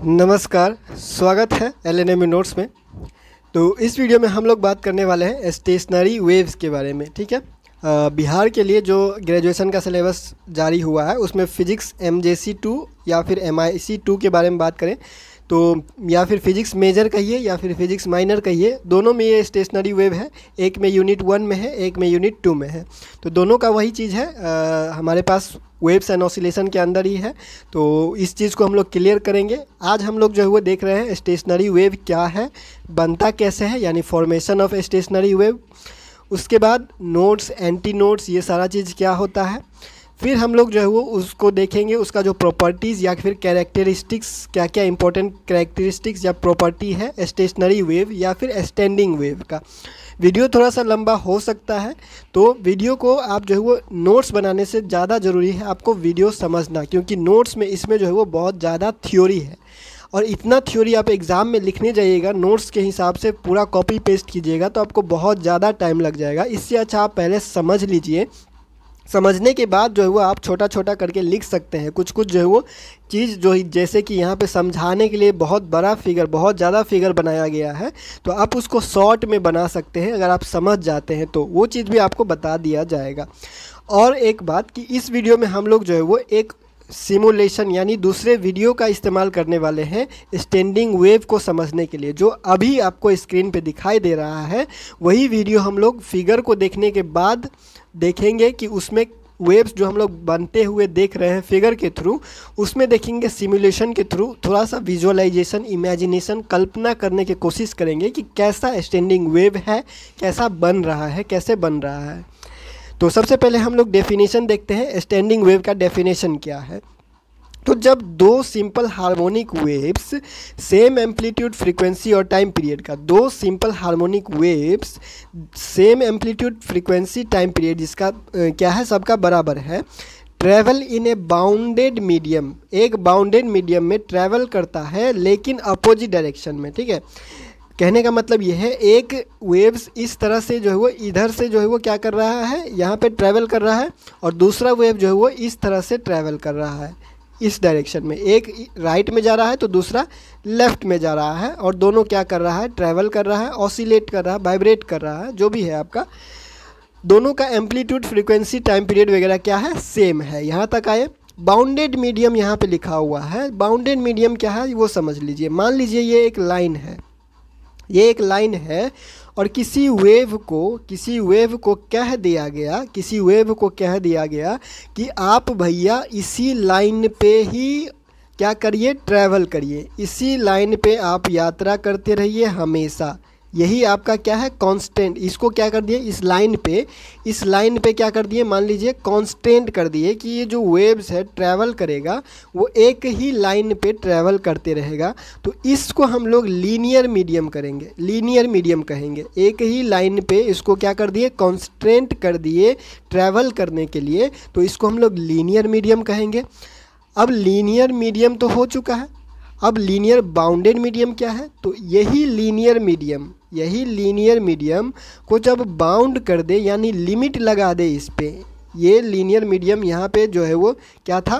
नमस्कार स्वागत है एल एन एम नोट्स में तो इस वीडियो में हम लोग बात करने वाले हैं स्टेशनरी वेव्स के बारे में ठीक है आ, बिहार के लिए जो ग्रेजुएशन का सिलेबस जारी हुआ है उसमें physics M J C two या फिर एम आई सी टू के बारे में बात करें तो या फिर फिजिक्स मेजर कहिए या फिर फिजिक्स माइनर कहिए दोनों में ये स्टेशनरी वेव है एक में यूनिट वन में है एक में यूनिट टू में है तो दोनों का वही चीज़ है आ, हमारे पास वेव्स एंड ऑसिलेशन के अंदर ही है तो इस चीज़ को हम लोग क्लियर करेंगे आज हम लोग जो है वो देख रहे हैं स्टेशनरी वेव क्या है बनता कैसे है यानी फॉर्मेशन ऑफ स्टेशनरी वेव उसके बाद नोट्स एंटी नोट्स ये सारा चीज़ क्या होता है फिर हम लोग जो है वो उसको देखेंगे उसका जो प्रॉपर्टीज़ या फिर कैरेक्टरिस्टिक्स क्या क्या इंपॉर्टेंट कैरेक्टरिस्टिक्स या प्रॉपर्टी है स्टेशनरी वेव या फिर स्टैंडिंग वेव का वीडियो थोड़ा सा लंबा हो सकता है तो वीडियो को आप जो है वो नोट्स बनाने से ज़्यादा ज़रूरी है आपको वीडियो समझना क्योंकि नोट्स में इसमें जो है वो बहुत ज़्यादा थ्योरी है और इतना थ्योरी आप एग्ज़ाम में लिखने जाइएगा नोट्स के हिसाब से पूरा कॉपी पेस्ट कीजिएगा तो आपको बहुत ज़्यादा टाइम लग जाएगा इससे अच्छा आप पहले समझ लीजिए समझने के बाद जो है वो आप छोटा छोटा करके लिख सकते हैं कुछ कुछ जो है वो चीज़ जो है जैसे कि यहाँ पे समझाने के लिए बहुत बड़ा फिगर बहुत ज़्यादा फिगर बनाया गया है तो आप उसको शॉर्ट में बना सकते हैं अगर आप समझ जाते हैं तो वो चीज़ भी आपको बता दिया जाएगा और एक बात कि इस वीडियो में हम लोग जो है वो एक सिमुलेशन यानी दूसरे वीडियो का इस्तेमाल करने वाले हैं स्टैंडिंग वेव को समझने के लिए जो अभी आपको स्क्रीन पे दिखाई दे रहा है वही वीडियो हम लोग फिगर को देखने के बाद देखेंगे कि उसमें वेब्स जो हम लोग बनते हुए देख रहे हैं फिगर के थ्रू उसमें देखेंगे सिमुलेशन के थ्रू थोड़ा सा विजुअलाइजेशन इमेजिनेशन कल्पना करने की कोशिश करेंगे कि कैसा स्टैंडिंग वेव है कैसा बन रहा है कैसे बन रहा है तो सबसे पहले हम लोग डेफिनेशन देखते हैं स्टैंडिंग वेव का डेफिनेशन क्या है तो जब दो simple harmonic waves same amplitude frequency और टाइम पीरियड का दो simple harmonic waves same amplitude frequency time period जिसका क्या है सबका बराबर है travel in a bounded medium एक बाउंडेड मीडियम में ट्रैवल करता है लेकिन अपोजिट डायरेक्शन में ठीक है कहने का मतलब यह है एक वेव्स इस तरह से जो है वो इधर से जो है वो क्या कर रहा है यहाँ पे ट्रैवल कर रहा है और दूसरा वेव जो है वो इस तरह से ट्रैवल कर रहा है इस डायरेक्शन में एक राइट में जा रहा है तो दूसरा लेफ्ट में जा रहा है और दोनों क्या कर रहा है ट्रैवल कर रहा है ऑसिलेट कर रहा है वाइब्रेट कर रहा है जो भी है आपका दोनों का एम्पलीट्यूड फ्रीक्वेंसी टाइम पीरियड वगैरह क्या है सेम है यहाँ तक आए बाउंडेड मीडियम यहाँ पे लिखा हुआ है बाउंडेड मीडियम क्या है वो समझ लीजिए मान लीजिए ये एक लाइन है ये एक लाइन है और किसी वेव को किसी वेव को कह दिया गया किसी वेव को कह दिया गया कि आप भैया इसी लाइन पे ही क्या करिए ट्रैवल करिए इसी लाइन पे आप यात्रा करते रहिए हमेशा यही आपका क्या है कांस्टेंट इसको क्या कर दिए इस लाइन पे इस लाइन पे क्या कर दिए मान लीजिए कांस्टेंट कर दिए कि ये जो वेव्स है ट्रैवल करेगा वो एक ही लाइन पे ट्रैवल करते रहेगा तो इसको हम लोग लीनियर मीडियम करेंगे लीनियर मीडियम कहेंगे एक ही लाइन पे इसको क्या कर दिए कांस्टेंट कर दिए ट्रैवल करने के लिए तो इसको हम लोग लीनियर मीडियम कहेंगे अब लीनियर मीडियम तो हो चुका है अब लीनियर बाउंडेड मीडियम क्या है तो यही लीनियर मीडियम यही लीनियर मीडियम को जब बाउंड कर दे यानी लिमिट लगा दे इस पर ये लीनियर मीडियम यहाँ पे जो है वो क्या था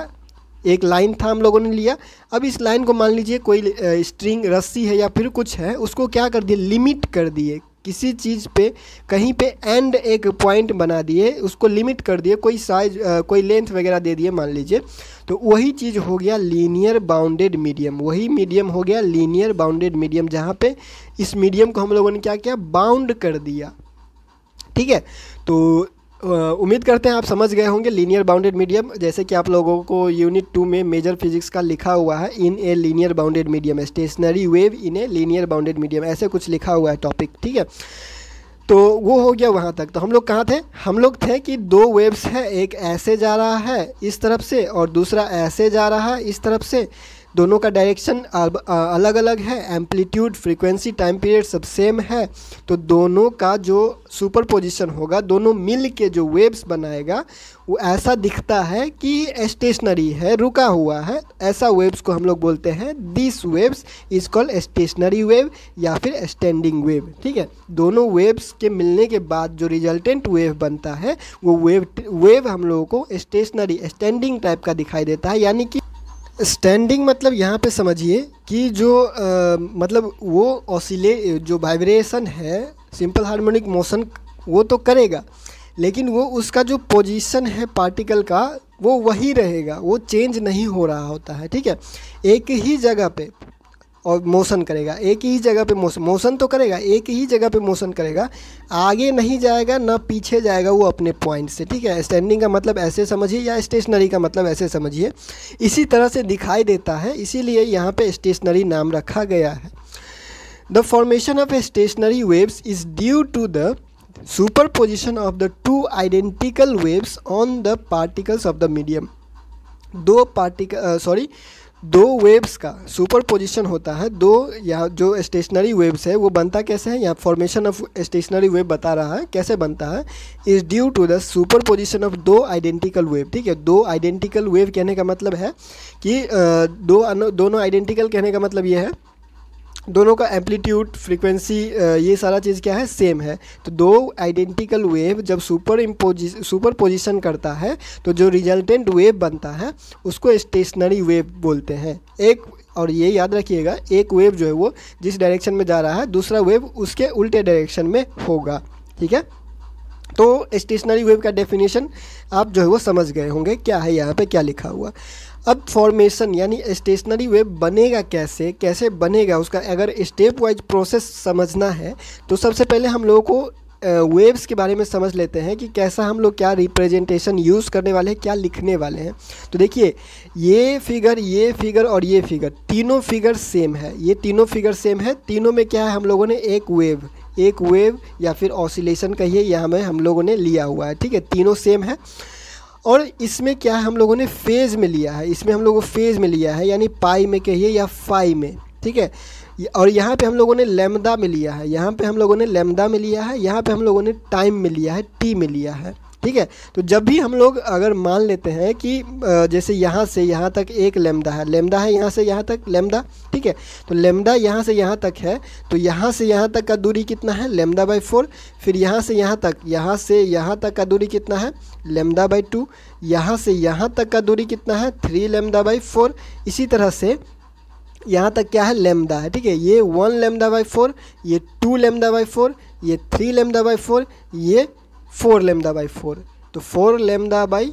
एक लाइन था हम लोगों ने लिया अब इस लाइन को मान लीजिए कोई स्ट्रिंग रस्सी है या फिर कुछ है उसको क्या कर दिए लिमिट कर दिए किसी चीज़ पे कहीं पे एंड एक पॉइंट बना दिए उसको लिमिट कर दिए कोई साइज कोई लेंथ वगैरह दे दिए मान लीजिए तो वही चीज़ हो गया लीनियर बाउंडेड मीडियम वही मीडियम हो गया लीनियर बाउंडेड मीडियम जहाँ पे इस मीडियम को हम लोगों ने क्या किया बाउंड कर दिया ठीक है तो उम्मीद करते हैं आप समझ गए होंगे लीनियर बाउंडेड मीडियम जैसे कि आप लोगों को यूनिट टू में मेजर फिजिक्स का लिखा हुआ है in a linear bounded medium stationary wave in a linear bounded medium ऐसे कुछ लिखा हुआ है टॉपिक ठीक है तो वो हो गया वहाँ तक तो हम लोग कहाँ थे हम लोग थे कि दो वेव्स हैं एक ऐसे जा रहा है इस तरफ से और दूसरा ऐसे जा रहा है इस तरफ से दोनों का डायरेक्शन अलग अलग है एम्पलीट्यूड फ्रीक्वेंसी टाइम पीरियड सब सेम है तो दोनों का जो सुपर पोजिशन होगा दोनों मिल के जो वेव्स बनाएगा वो ऐसा दिखता है कि स्टेशनरी है रुका हुआ है ऐसा वेव्स को हम लोग बोलते हैं this waves is called stationary wave या फिर स्टैंडिंग वेव ठीक है दोनों वेव्स के मिलने के बाद जो रिजल्टेंट वेव बनता है वो वेव वेव हम लोगों को स्टेशनरी स्टैंडिंग टाइप का दिखाई देता है यानी कि स्टैंडिंग मतलब यहाँ पे समझिए कि जो आ, मतलब वो ऑसिले जो वाइब्रेशन है सिंपल हार्मोनिक मोशन वो तो करेगा लेकिन वो उसका जो पोजीशन है पार्टिकल का वो वही रहेगा वो चेंज नहीं हो रहा होता है ठीक है एक ही जगह पे और मोशन करेगा एक ही जगह पे मोशन मोशन तो करेगा एक ही जगह पे मोशन करेगा आगे नहीं जाएगा ना पीछे जाएगा वो अपने पॉइंट से ठीक है स्टैंडिंग का मतलब ऐसे समझिए या स्टेशनरी का मतलब ऐसे समझिए इसी तरह से दिखाई देता है इसीलिए यहाँ पर स्टेशनरी नाम रखा गया है the formation of stationary waves is due to the superposition of the two identical waves on the particles of the medium दो पार्टिकल सॉरी दो वेव्स का सुपर पोजिशन होता है दो या जो स्टेशनरी वेव्स है वो बनता कैसे है यहाँ फॉर्मेशन ऑफ स्टेशनरी वेव बता रहा है कैसे बनता है is due to the superposition of दो आइडेंटिकल वेव ठीक है दो आइडेंटिकल वेव कहने का मतलब है कि दो दोनों आइडेंटिकल कहने का मतलब ये है दोनों का एम्पलीट्यूड फ्रीक्वेंसी ये सारा चीज़ क्या है सेम है तो दो आइडेंटिकल वेव जब सुपर इम्पोजि सुपर पोजिशन करता है तो जो रिजल्टेंट वेव बनता है उसको स्टेशनरी वेव बोलते हैं एक और ये याद रखिएगा एक वेव जो है वो जिस डायरेक्शन में जा रहा है दूसरा वेव उसके उल्टे डायरेक्शन में होगा ठीक है तो स्टेशनरी वेव का डेफिनेशन आप जो है वो समझ गए होंगे क्या है यहाँ पे क्या लिखा हुआ अब फॉर्मेशन यानी स्टेशनरी वेव बनेगा कैसे कैसे बनेगा उसका अगर स्टेप वाइज प्रोसेस समझना है तो सबसे पहले हम लोगों को वेव्स के बारे में समझ लेते हैं कि कैसा हम लोग क्या रिप्रेजेंटेशन यूज़ करने वाले हैं क्या लिखने वाले हैं तो देखिए ये फिगर ये फिगर और ये फिगर तीनों फिगर सेम है ये तीनों फिगर सेम है तीनों में क्या है हम लोगों ने एक वेव एक वेव या फिर ऑसिलेशन कहिए यह हमें हम लोगों ने लिया हुआ है ठीक है तीनों सेम है और इसमें क्या है हम लोगों ने फेज़ में लिया है इसमें हम लोगों फेज़ में लिया है यानी पाई में कहिए या फाई में ठीक है और यहाँ पे हम लोगों ने लेमदा में लिया है यहाँ पे हम लोगों ने लेमदा में लिया है यहाँ पे हम लोगों ने टाइम में लिया है टी में लिया है ठीक है तो जब भी हम लोग अगर मान लेते हैं कि जैसे यहाँ से यहाँ तक एक लेमदा है लेमदा है यहाँ से यहाँ तक लेमदा ठीक है तो लेमदा यहाँ से यहाँ तक है तो यहाँ से यहाँ तक का दूरी कितना है लेमदा बाई फोर फिर यहाँ से यहाँ तक यहाँ से यहाँ तक का दूरी कितना है लेमदा बाई टू यहाँ से यहाँ तक का दूरी कितना है थ्री लेमदा बाई फोर इसी तरह से यहाँ तक क्या है लेमदा है ठीक है ये वन लेमदा बाई फोर ये टू लेमदा बाई फोर ये थ्री लेमदा बाई फोर ये फोर लेमदा बाई फोर तो फोर लेमदा बाई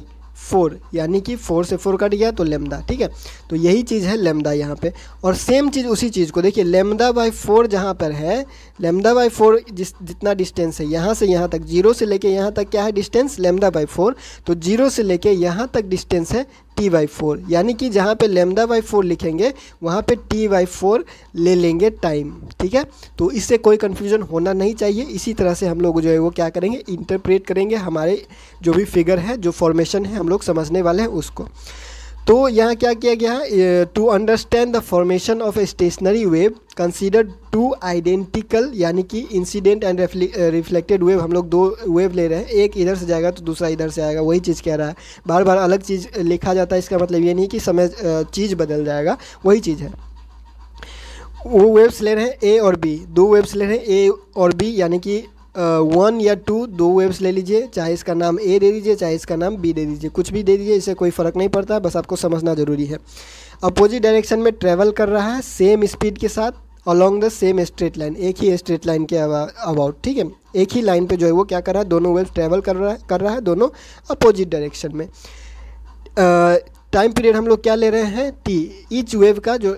फोर यानी कि फोर से फोर कट गया तो लेमदा ठीक है तो यही चीज़ है लेमदा यहाँ पे और सेम चीज़ उसी चीज़ को देखिए लेमदा बाई फोर जहाँ पर है लेमदा बाई फोर जिस जितना डिस्टेंस है यहाँ से यहाँ तक जीरो से लेके यहाँ तक क्या है डिस्टेंस लेमदा बाई फोर तो जीरो से लेके यहाँ तक डिस्टेंस है टी बाई फोर यानी कि जहाँ पे लेमदा बाई फोर लिखेंगे वहाँ पे टी बाई फोर ले लेंगे टाइम ठीक है तो इससे कोई कन्फ्यूजन होना नहीं चाहिए इसी तरह से हम लोग जो है वो क्या करेंगे इंटरप्रेट करेंगे हमारे जो भी फिगर है जो फॉर्मेशन है हम लोग समझने वाले हैं उसको तो यहाँ क्या किया गया है to understand the formation of a stationary wave consider two identical यानी कि इंसिडेंट एंड रिफ्लेक्टेड वेव हम लोग दो वेव ले रहे हैं एक इधर से जाएगा तो दूसरा इधर से आएगा वही चीज़ कह रहा है बार बार अलग चीज़ uh, लिखा जाता है इसका मतलब ये नहीं कि समय uh, चीज़ बदल जाएगा वही चीज़ है वो वेव्स ले रहे हैं ए और बी दो वेव्स ले रहे हैं ए और बी यानी कि वन या टू दो वेव्स ले लीजिए चाहे इसका नाम ए दे दीजिए चाहे इसका नाम बी दे दीजिए कुछ भी दे दीजिए इससे कोई फ़र्क नहीं पड़ता बस आपको समझना ज़रूरी है अपोजिट डायरेक्शन में ट्रेवल कर रहा है सेम स्पीड के साथ along the same straight line एक ही स्ट्रेट लाइन के अबाउट ठीक है एक ही लाइन पे जो है वो क्या कर रहा है दोनों वेब्स ट्रेवल कर रहा है कर रहा है दोनों अपोजिट डायरेक्शन में टाइम पीरियड हम लोग क्या ले रहे हैं टी ईच वेव का जो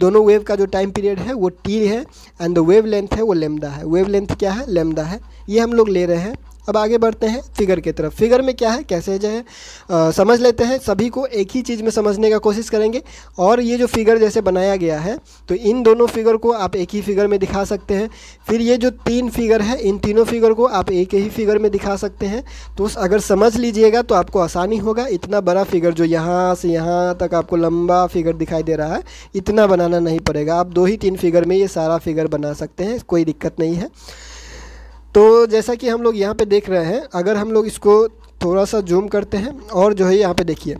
दोनों वेव का जो टाइम पीरियड है वो टी है एंड द वेव लेंथ है वो लेमदा है वेव लेंथ क्या है लेमदा है ये हम लोग ले रहे हैं अब आगे बढ़ते हैं फिगर की तरफ फिगर में क्या है कैसे जो है समझ लेते हैं सभी को एक ही चीज़ में समझने का कोशिश करेंगे और ये जो फिगर जैसे बनाया गया है तो इन दोनों फिगर को आप एक ही फिगर में दिखा सकते हैं फिर ये जो तीन फिगर है इन तीनों फिगर को आप एक ही फिगर में दिखा सकते हैं तो अगर समझ लीजिएगा तो आपको आसानी होगा इतना बड़ा फिगर जो यहाँ से यहाँ तक आपको लंबा फिगर दिखाई दे रहा है इतना बनाना नहीं पड़ेगा आप दो ही तीन फिगर में ये सारा फिगर बना सकते हैं कोई दिक्कत नहीं है तो जैसा कि हम लोग यहाँ पे देख रहे हैं अगर हम लोग इसको थोड़ा सा जूम करते हैं और जो है यहाँ पे देखिए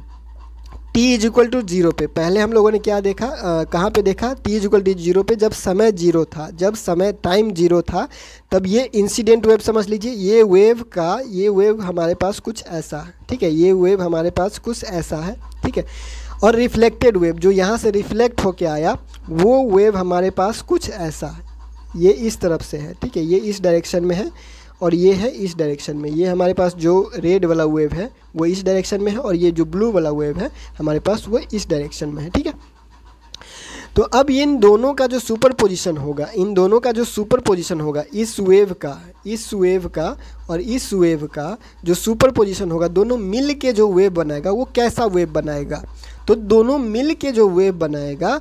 t is equal to zero पे पहले हम लोगों ने क्या देखा कहाँ पे देखा t is equal to zero पे जब समय जीरो था जब समय टाइम जीरो था तब ये इंसिडेंट वेव समझ लीजिए ये वेव का ये वेव हमारे पास कुछ ऐसा ठीक है ये वेव हमारे पास कुछ ऐसा है ठीक है और रिफ्लेक्टेड वेव जो यहाँ से रिफ्लेक्ट होके आया वो वेव हमारे पास कुछ ऐसा ये इस तरफ से है ठीक है ये इस डायरेक्शन में है और ये है इस डायरेक्शन में ये हमारे पास जो रेड वाला वेव है वो इस डायरेक्शन में है और ये जो ब्लू वाला वेव है हमारे पास वो इस डायरेक्शन में है ठीक है तो अब इन दोनों का जो सुपर पोजिशन होगा इन दोनों का जो सुपर पोजिशन होगा इस वेव का इस वेव का और इस वेव का जो सुपर पोजिशन होगा दोनों मिल के जो वेव बनाएगा वो कैसा वेव बनाएगा तो दोनों मिल के जो वेव बनाएगा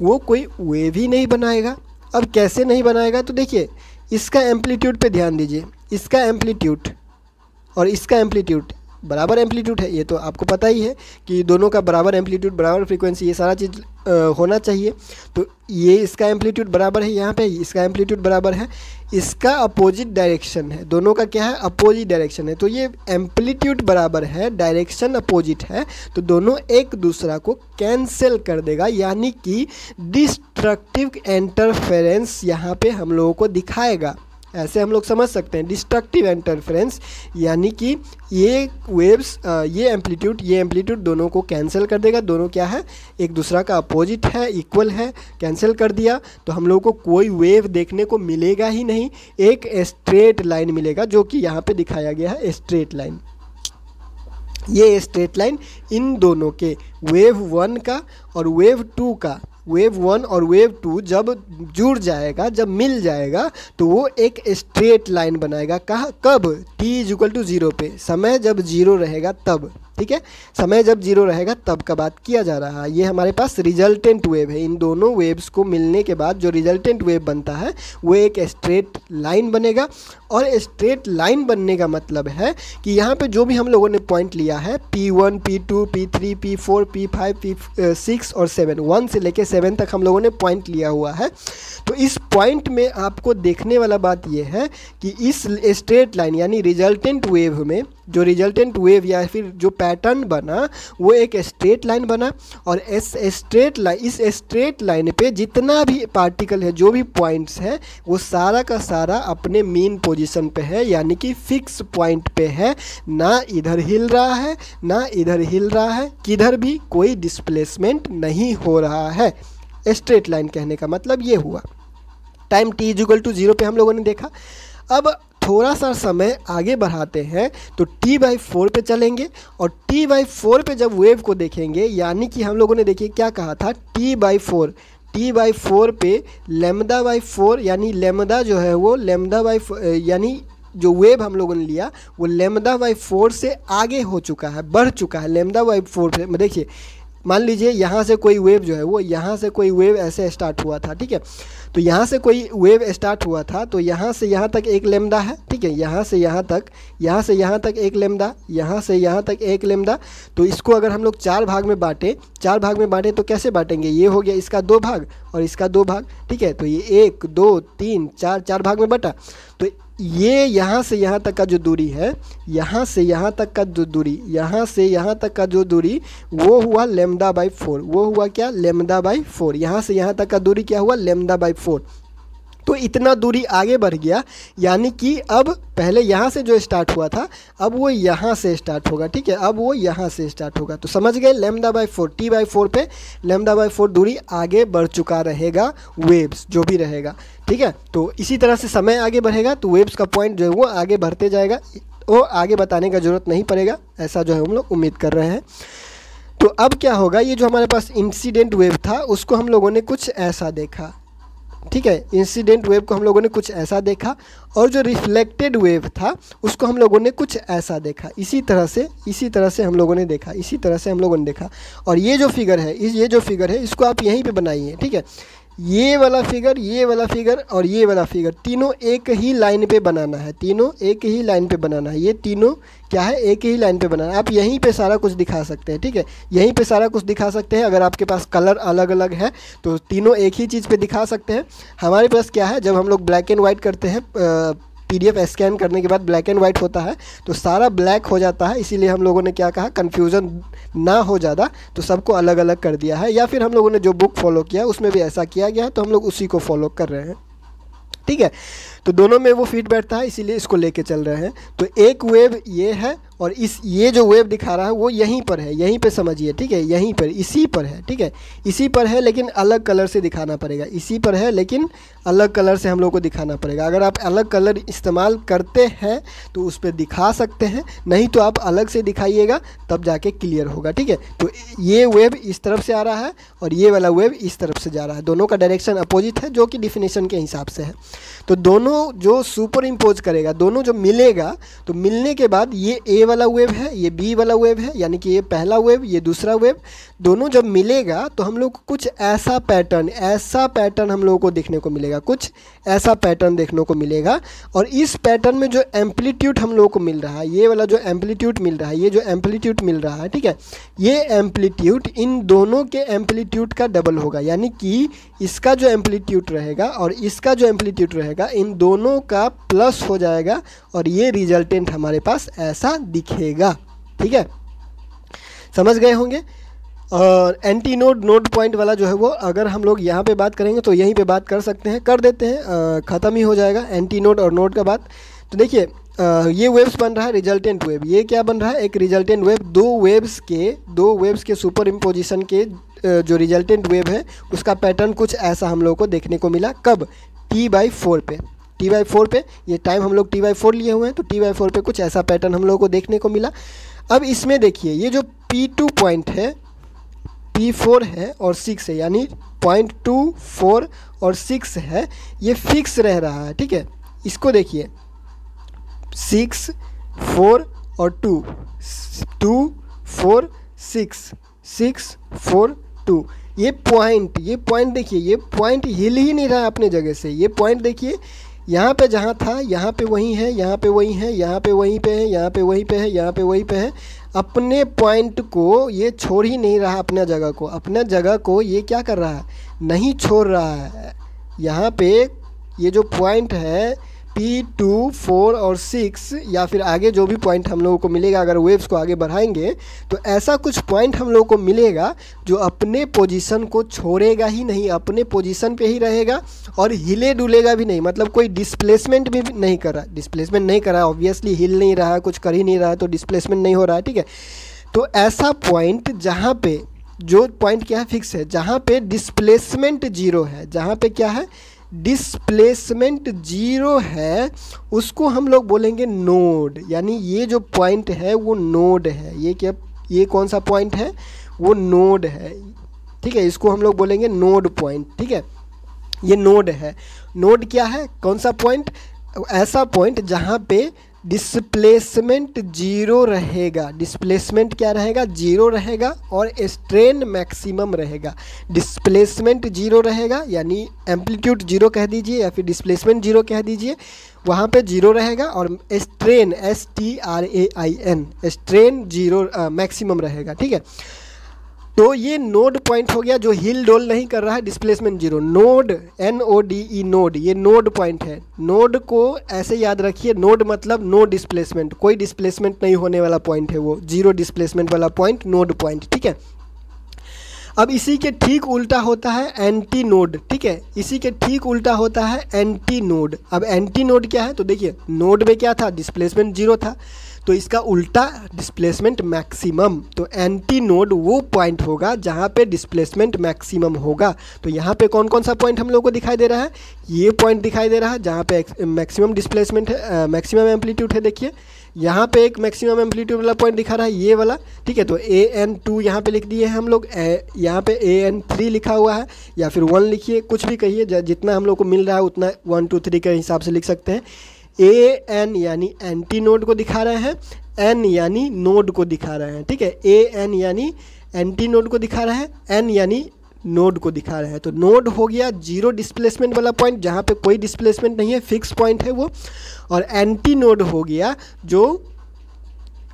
वो कोई वेव ही नहीं बनाएगा अब कैसे नहीं बनाएगा तो देखिए इसका एम्पलीट्यूड पे ध्यान दीजिए इसका एम्पलीट्यूड और इसका एम्पलीट्यूड बराबर एम्पलीट्यूड है ये तो आपको पता ही है कि दोनों का बराबर एम्पलीट्यूड बराबर फ्रीक्वेंसी ये सारा चीज़ होना चाहिए तो ये इसका एम्पलीट्यूड बराबर है यहाँ पे इसका एम्पलीट्यूड बराबर है इसका अपोजिट डायरेक्शन है दोनों का क्या है अपोजिट डायरेक्शन है तो ये एम्पलीट्यूड बराबर है डायरेक्शन अपोजिट है तो दोनों एक दूसरा को कैंसिल कर देगा यानी कि डिस्ट्रक्टिव इंटरफेरेंस यहाँ पर हम लोगों को दिखाएगा ऐसे हम लोग समझ सकते हैं डिस्ट्रक्टिव इंटरफ्रेंस यानी कि ये वेव्स ये एम्पलीट्यूड ये एम्पलीट्यूड दोनों को कैंसिल कर देगा दोनों क्या है एक दूसरा का अपोजिट है इक्वल है कैंसिल कर दिया तो हम लोग को कोई वेव देखने को मिलेगा ही नहीं एक स्ट्रेट लाइन मिलेगा जो कि यहाँ पर दिखाया गया है स्ट्रेट लाइन ये स्ट्रेट लाइन इन दोनों के वेव वन का और वेव टू का वेव वन और वेव टू जब जुड़ जाएगा जब मिल जाएगा तो वो एक स्ट्रेट लाइन बनाएगा कहा कब t is equal to zero पे समय जब जीरो रहेगा तब ठीक है समय जब जीरो रहेगा तब का बात किया जा रहा है ये हमारे पास रिजल्टेंट वेव है इन दोनों वेव्स को मिलने के बाद जो रिजल्टेंट वेव बनता है वो एक स्ट्रेट लाइन बनेगा और स्ट्रेट लाइन बनने का मतलब है कि यहाँ पे जो भी हम लोगों ने पॉइंट लिया है P1, P2, P3, P4, P5, P6 और 7 वन से लेके 7 तक हम लोगों ने पॉइंट लिया हुआ है तो इस पॉइंट में आपको देखने वाला बात यह है कि इस स्ट्रेट लाइन यानी रिजल्टेंट वेव में जो रिजल्टेंट वेव या फिर जो पैटर्न बना वो एक स्ट्रेट लाइन बना और इस स्ट्रेट लाइन इस स्ट्रेट लाइन पे जितना भी पार्टिकल है जो भी पॉइंट्स है वो सारा का सारा अपने मेन पोजीशन पे है यानी कि फिक्स पॉइंट पे है ना इधर हिल रहा है ना इधर हिल रहा है किधर भी कोई डिस्प्लेसमेंट नहीं हो रहा है स्ट्रेट लाइन कहने का मतलब ये हुआ time t is equal to zero पर हम लोगों ने देखा अब थोड़ा सा समय आगे बढ़ाते हैं तो t बाई फोर पर चलेंगे और t बाई फोर पर जब वेव को देखेंगे यानी कि हम लोगों ने देखिए क्या कहा था t by four T by four पे लेमदा बाई फोर यानी लेमदा जो है वो लेमदा बाई यानी जो वेव हम लोगों ने लिया वो लेमदा बाई फोर से आगे हो चुका है बढ़ चुका है लेमदा बाई फोर देखिए मान लीजिए यहाँ से कोई वेव जो है वो यहाँ से कोई वेव ऐसे स्टार्ट हुआ था ठीक है तो यहाँ से कोई वेव स्टार्ट हुआ था तो यहाँ से यहाँ तक एक लेमदा है ठीक है यहाँ से यहाँ तक यहाँ से यहाँ तक एक लेमदा यहाँ से यहाँ तक एक लेमदा तो इसको अगर हम लोग चार भाग में बाँटें चार भाग में बाँटें तो कैसे बाँटेंगे ये हो गया इसका दो भाग और इसका दो भाग ठीक है तो ये एक दो तीन चार चार भाग में बटा तो ये यहाँ से यहाँ तक का जो दूरी है यहाँ से यहाँ तक का जो दूरी यहाँ से यहाँ तक का जो दूरी वो हुआ लेमदा बाई फोर वो हुआ क्या लेमदा बाई फोर यहाँ से यहाँ तक का दूरी क्या हुआ लेमदा बाई फोर तो इतना दूरी आगे बढ़ गया यानी कि अब पहले यहाँ से जो स्टार्ट हुआ था अब वो यहाँ से स्टार्ट होगा ठीक है अब वो यहाँ से स्टार्ट होगा तो समझ गए lambda by four T by four पर लेमदा बाई फोर दूरी आगे बढ़ चुका रहेगा वेव्स जो भी रहेगा ठीक है तो इसी तरह से समय आगे बढ़ेगा तो वेव्स का पॉइंट जो है वो आगे बढ़ते जाएगा वो आगे बताने का ज़रूरत नहीं पड़ेगा ऐसा जो है हम लोग उम्मीद कर रहे हैं तो अब क्या होगा ये जो हमारे पास इंसिडेंट वेव था उसको हम लोगों ने कुछ ऐसा देखा ठीक है इंसिडेंट वेव को हम लोगों ने कुछ ऐसा देखा और जो रिफ्लेक्टेड वेव था उसको हम लोगों ने कुछ ऐसा देखा इसी तरह से इसी तरह से हम लोगों ने देखा इसी तरह से हम लोगों ने देखा और ये जो फिगर है इस ये जो फिगर है इसको आप यहीं पे बनाइए ठीक है ये वाला फिगर ये वाला फिगर और ये वाला फिगर तीनों एक ही लाइन पे बनाना है तीनों एक ही लाइन पे बनाना है ये तीनों क्या है एक ही लाइन पे बनाना आप यहीं पे सारा कुछ दिखा सकते हैं ठीक है यहीं पे सारा कुछ दिखा सकते हैं अगर आपके पास कलर अलग अलग है तो तीनों एक ही चीज़ पे दिखा सकते हैं हमारे पास क्या है जब हम लोग ब्लैक एंड वाइट करते हैं पीडीएफ स्कैन करने के बाद ब्लैक एंड वाइट होता है तो सारा ब्लैक हो जाता है इसीलिए हम लोगों ने क्या कहा कन्फ्यूज़न ना हो ज़्यादा तो सबको अलग अलग कर दिया है या फिर हम लोगों ने जो बुक फॉलो किया उसमें भी ऐसा किया गया है तो हम लोग उसी को फॉलो कर रहे हैं ठीक है तो दोनों में वो फिट बैठता है इसीलिए इसको लेके चल रहे हैं तो एक वेव ये है और इस ये जो वेव दिखा रहा है वो यहीं पर है यहीं पर समझिए ठीक है यहीं पर इसी पर है ठीक है इसी पर है लेकिन अलग कलर से दिखाना पड़ेगा इसी पर है लेकिन अलग कलर से हम लोग को दिखाना पड़ेगा अगर आप अलग कलर इस्तेमाल करते हैं तो उस पर दिखा सकते हैं नहीं तो आप अलग से दिखाइएगा तब जाके क्लियर होगा ठीक है तो ये वेव इस तरफ से आ रहा है और ये वाला वेव इस तरफ से जा रहा है दोनों का डायरेक्शन अपोजिट है जो कि डिफिनेशन के हिसाब से है तो दोनों दोनों जो सुपर इम्पोज करेगा दोनों जो मिलेगा तो मिलने के बाद ये ए वाला वेव है ये बी वाला वेव है यानी कि ये पहला वेव ये दूसरा वेव दोनों जब मिलेगा तो हम लोग को कुछ ऐसा पैटर्न ऐसा पैटर्न हम लोगों को देखने को मिलेगा कुछ ऐसा पैटर्न देखने को मिलेगा और इस पैटर्न में जो एम्पलीट्यूड हम लोगों को मिल रहा है ये वाला जो एम्पलीट्यूड मिल रहा है ये जो एम्पलीट्यूड मिल रहा है ठीक है ये एम्पलीट्यूड इन दोनों के एम्पलीट्यूड का डबल होगा यानी कि इसका जो एम्पलीट्यूट रहेगा और इसका जो एम्पलीट्यूट रहेगा इन दोनों का प्लस हो जाएगा और ये रिजल्टेंट हमारे पास ऐसा दिखेगा ठीक है समझ गए होंगे और एंटी नोड नोड पॉइंट वाला जो है वो अगर हम लोग यहाँ पे बात करेंगे तो यहीं पे बात कर सकते हैं कर देते हैं ख़त्म ही हो जाएगा एंटी नोड और नोड का बात तो देखिए ये वेव्स बन रहा है रिजल्टेंट वेव ये क्या बन रहा है एक रिजल्टेंट वेव दो वेव्स के दो वेव्स के सुपर इम्पोजिशन के जो रिजल्टेंट वेव है उसका पैटर्न कुछ ऐसा हम लोग को देखने को मिला कब टी बाई फोर पे टी बाई फोर पे ये टाइम हम लोग टी बाई फोर लिए हुए हैं तो टी बाई फोर पे कुछ ऐसा पैटर्न हम लोग को देखने को मिला अब इसमें देखिए ये जो पी टू पॉइंट है पी फोर है और सिक्स है यानी पॉइंट टू फोर और सिक्स है ये फिक्स रह रहा है ठीक है इसको देखिए सिक्स फोर और two two four six six four two ये पॉइंट ये पॉइंट देखिए ये पॉइंट हिल ही नहीं रहा अपने जगह से ये पॉइंट देखिए यहाँ पे जहाँ था यहाँ पे वहीं है यहाँ पे वहीं है यहाँ पे वहीं पे है यहाँ पे वहीं पे है यहाँ पे वहीं पे है अपने पॉइंट को ये छोड़ ही नहीं रहा अपने जगह को अपने जगह को ये क्या कर रहा है नहीं छोड़ रहा है यहाँ पे ये जो पॉइंट है पी टू फोर और सिक्स या फिर आगे जो भी पॉइंट हम लोगों को मिलेगा अगर वेव्स को आगे बढ़ाएंगे तो ऐसा कुछ पॉइंट हम लोगों को मिलेगा जो अपने पोजीशन को छोड़ेगा ही नहीं अपने पोजीशन पे ही रहेगा और हिले डुलेगा भी नहीं मतलब कोई डिस्प्लेसमेंट भी नहीं कर रहा डिस्प्लेसमेंट नहीं कर रहा ऑब्वियसली हिल नहीं रहा कुछ कर ही नहीं रहा तो डिस्प्लेसमेंट नहीं हो रहा है ठीक है तो ऐसा पॉइंट जहाँ पर जो पॉइंट क्या है फिक्स है जहाँ पर डिस्प्लेसमेंट जीरो है जहाँ पर क्या है डिस्प्लेसमेंट जीरो है उसको हम लोग बोलेंगे नोड यानी ये जो पॉइंट है वो नोड है ये क्या ये कौन सा पॉइंट है वो नोड है ठीक है इसको हम लोग बोलेंगे नोड पॉइंट ठीक है ये नोड है नोड क्या है कौन सा पॉइंट ऐसा पॉइंट जहाँ पे डिस्प्लेसमेंट जीरो रहेगा डिस्प्लेसमेंट क्या रहेगा जीरो रहेगा और स्ट्रेन मैक्सिमम रहेगा डिस्प्लेसमेंट जीरो रहेगा यानी एम्पलीट्यूड जीरो कह दीजिए या फिर डिस्प्लेसमेंट जीरो कह दीजिए वहाँ पे जीरो रहेगा और strain S T R A I N strain zero maximum रहेगा ठीक है तो ये नोड पॉइंट हो गया जो हिल डोल नहीं कर रहा है displacement zero node N O D E node ये नोड पॉइंट है नोड को ऐसे याद रखिए नोड मतलब नो डिस्प्लेसमेंट कोई डिस्प्लेसमेंट नहीं होने वाला पॉइंट है वो जीरो डिस्प्लेसमेंट वाला पॉइंट नोड पॉइंट ठीक है अब इसी के ठीक उल्टा होता है एंटी नोड ठीक है इसी के ठीक उल्टा होता है एंटी नोड अब एंटी नोड क्या है तो देखिए नोड में क्या था डिस्प्लेसमेंट जीरो था तो इसका उल्टा डिस्प्लेसमेंट मैक्सिमम तो एंटी नोड वो पॉइंट होगा जहाँ पे डिस्प्लेसमेंट मैक्सिमम होगा तो यहाँ पे कौन कौन सा पॉइंट हम लोग को दिखाई दे रहा है ये पॉइंट दिखाई दे रहा है जहाँ पे मैक्सिमम डिस्प्लेसमेंट है मैक्सिमम एम्पलीट्यूड है देखिए यहाँ पे एक मैक्सिमम एम्पलीट्यूड वाला पॉइंट दिखा रहा है ये वाला ठीक है तो ए एन टू यहाँ पर लिख दिए हैं हम लोग यहाँ पे ए एन थ्री लिखा हुआ है या फिर वन लिखिए कुछ भी कहिए जितना हम लोग को मिल रहा है उतना वन टू थ्री के हिसाब से लिख सकते हैं ए एन यानी एंटी नोड को दिखा रहे हैं एन यानी नोड को दिखा रहे हैं ठीक है ए एन यानी एंटी नोड को दिखा रहे हैं एन यानी नोड को दिखा रहे हैं तो नोड हो गया जीरो डिस्प्लेसमेंट वाला पॉइंट जहाँ पे कोई डिस्प्लेसमेंट नहीं है फिक्स पॉइंट है वो और एंटी नोड हो गया जो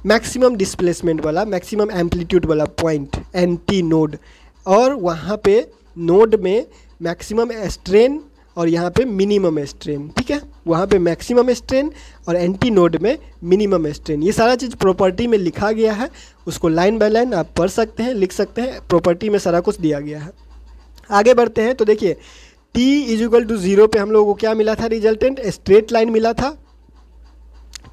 मैक्सिमम डिस्प्लेसमेंट वाला मैक्सिमम एम्पलीट्यूड वाला पॉइंट एंटी नोड और वहाँ पे नोड में मैक्सिमम स्ट्रेन और यहाँ पे मिनिमम स्ट्रेन ठीक है वहाँ पे मैक्सिमम स्ट्रेन और एंटी नोड में मिनिमम स्ट्रेन ये सारा चीज़ प्रॉपर्टी में लिखा गया है उसको लाइन बाय लाइन आप पढ़ सकते हैं लिख सकते हैं प्रॉपर्टी में सारा कुछ दिया गया है आगे बढ़ते हैं तो देखिए टी इजिकल टू ज़ीरो पे हम लोगों को क्या मिला था रिजल्टेंट स्ट्रेट लाइन मिला था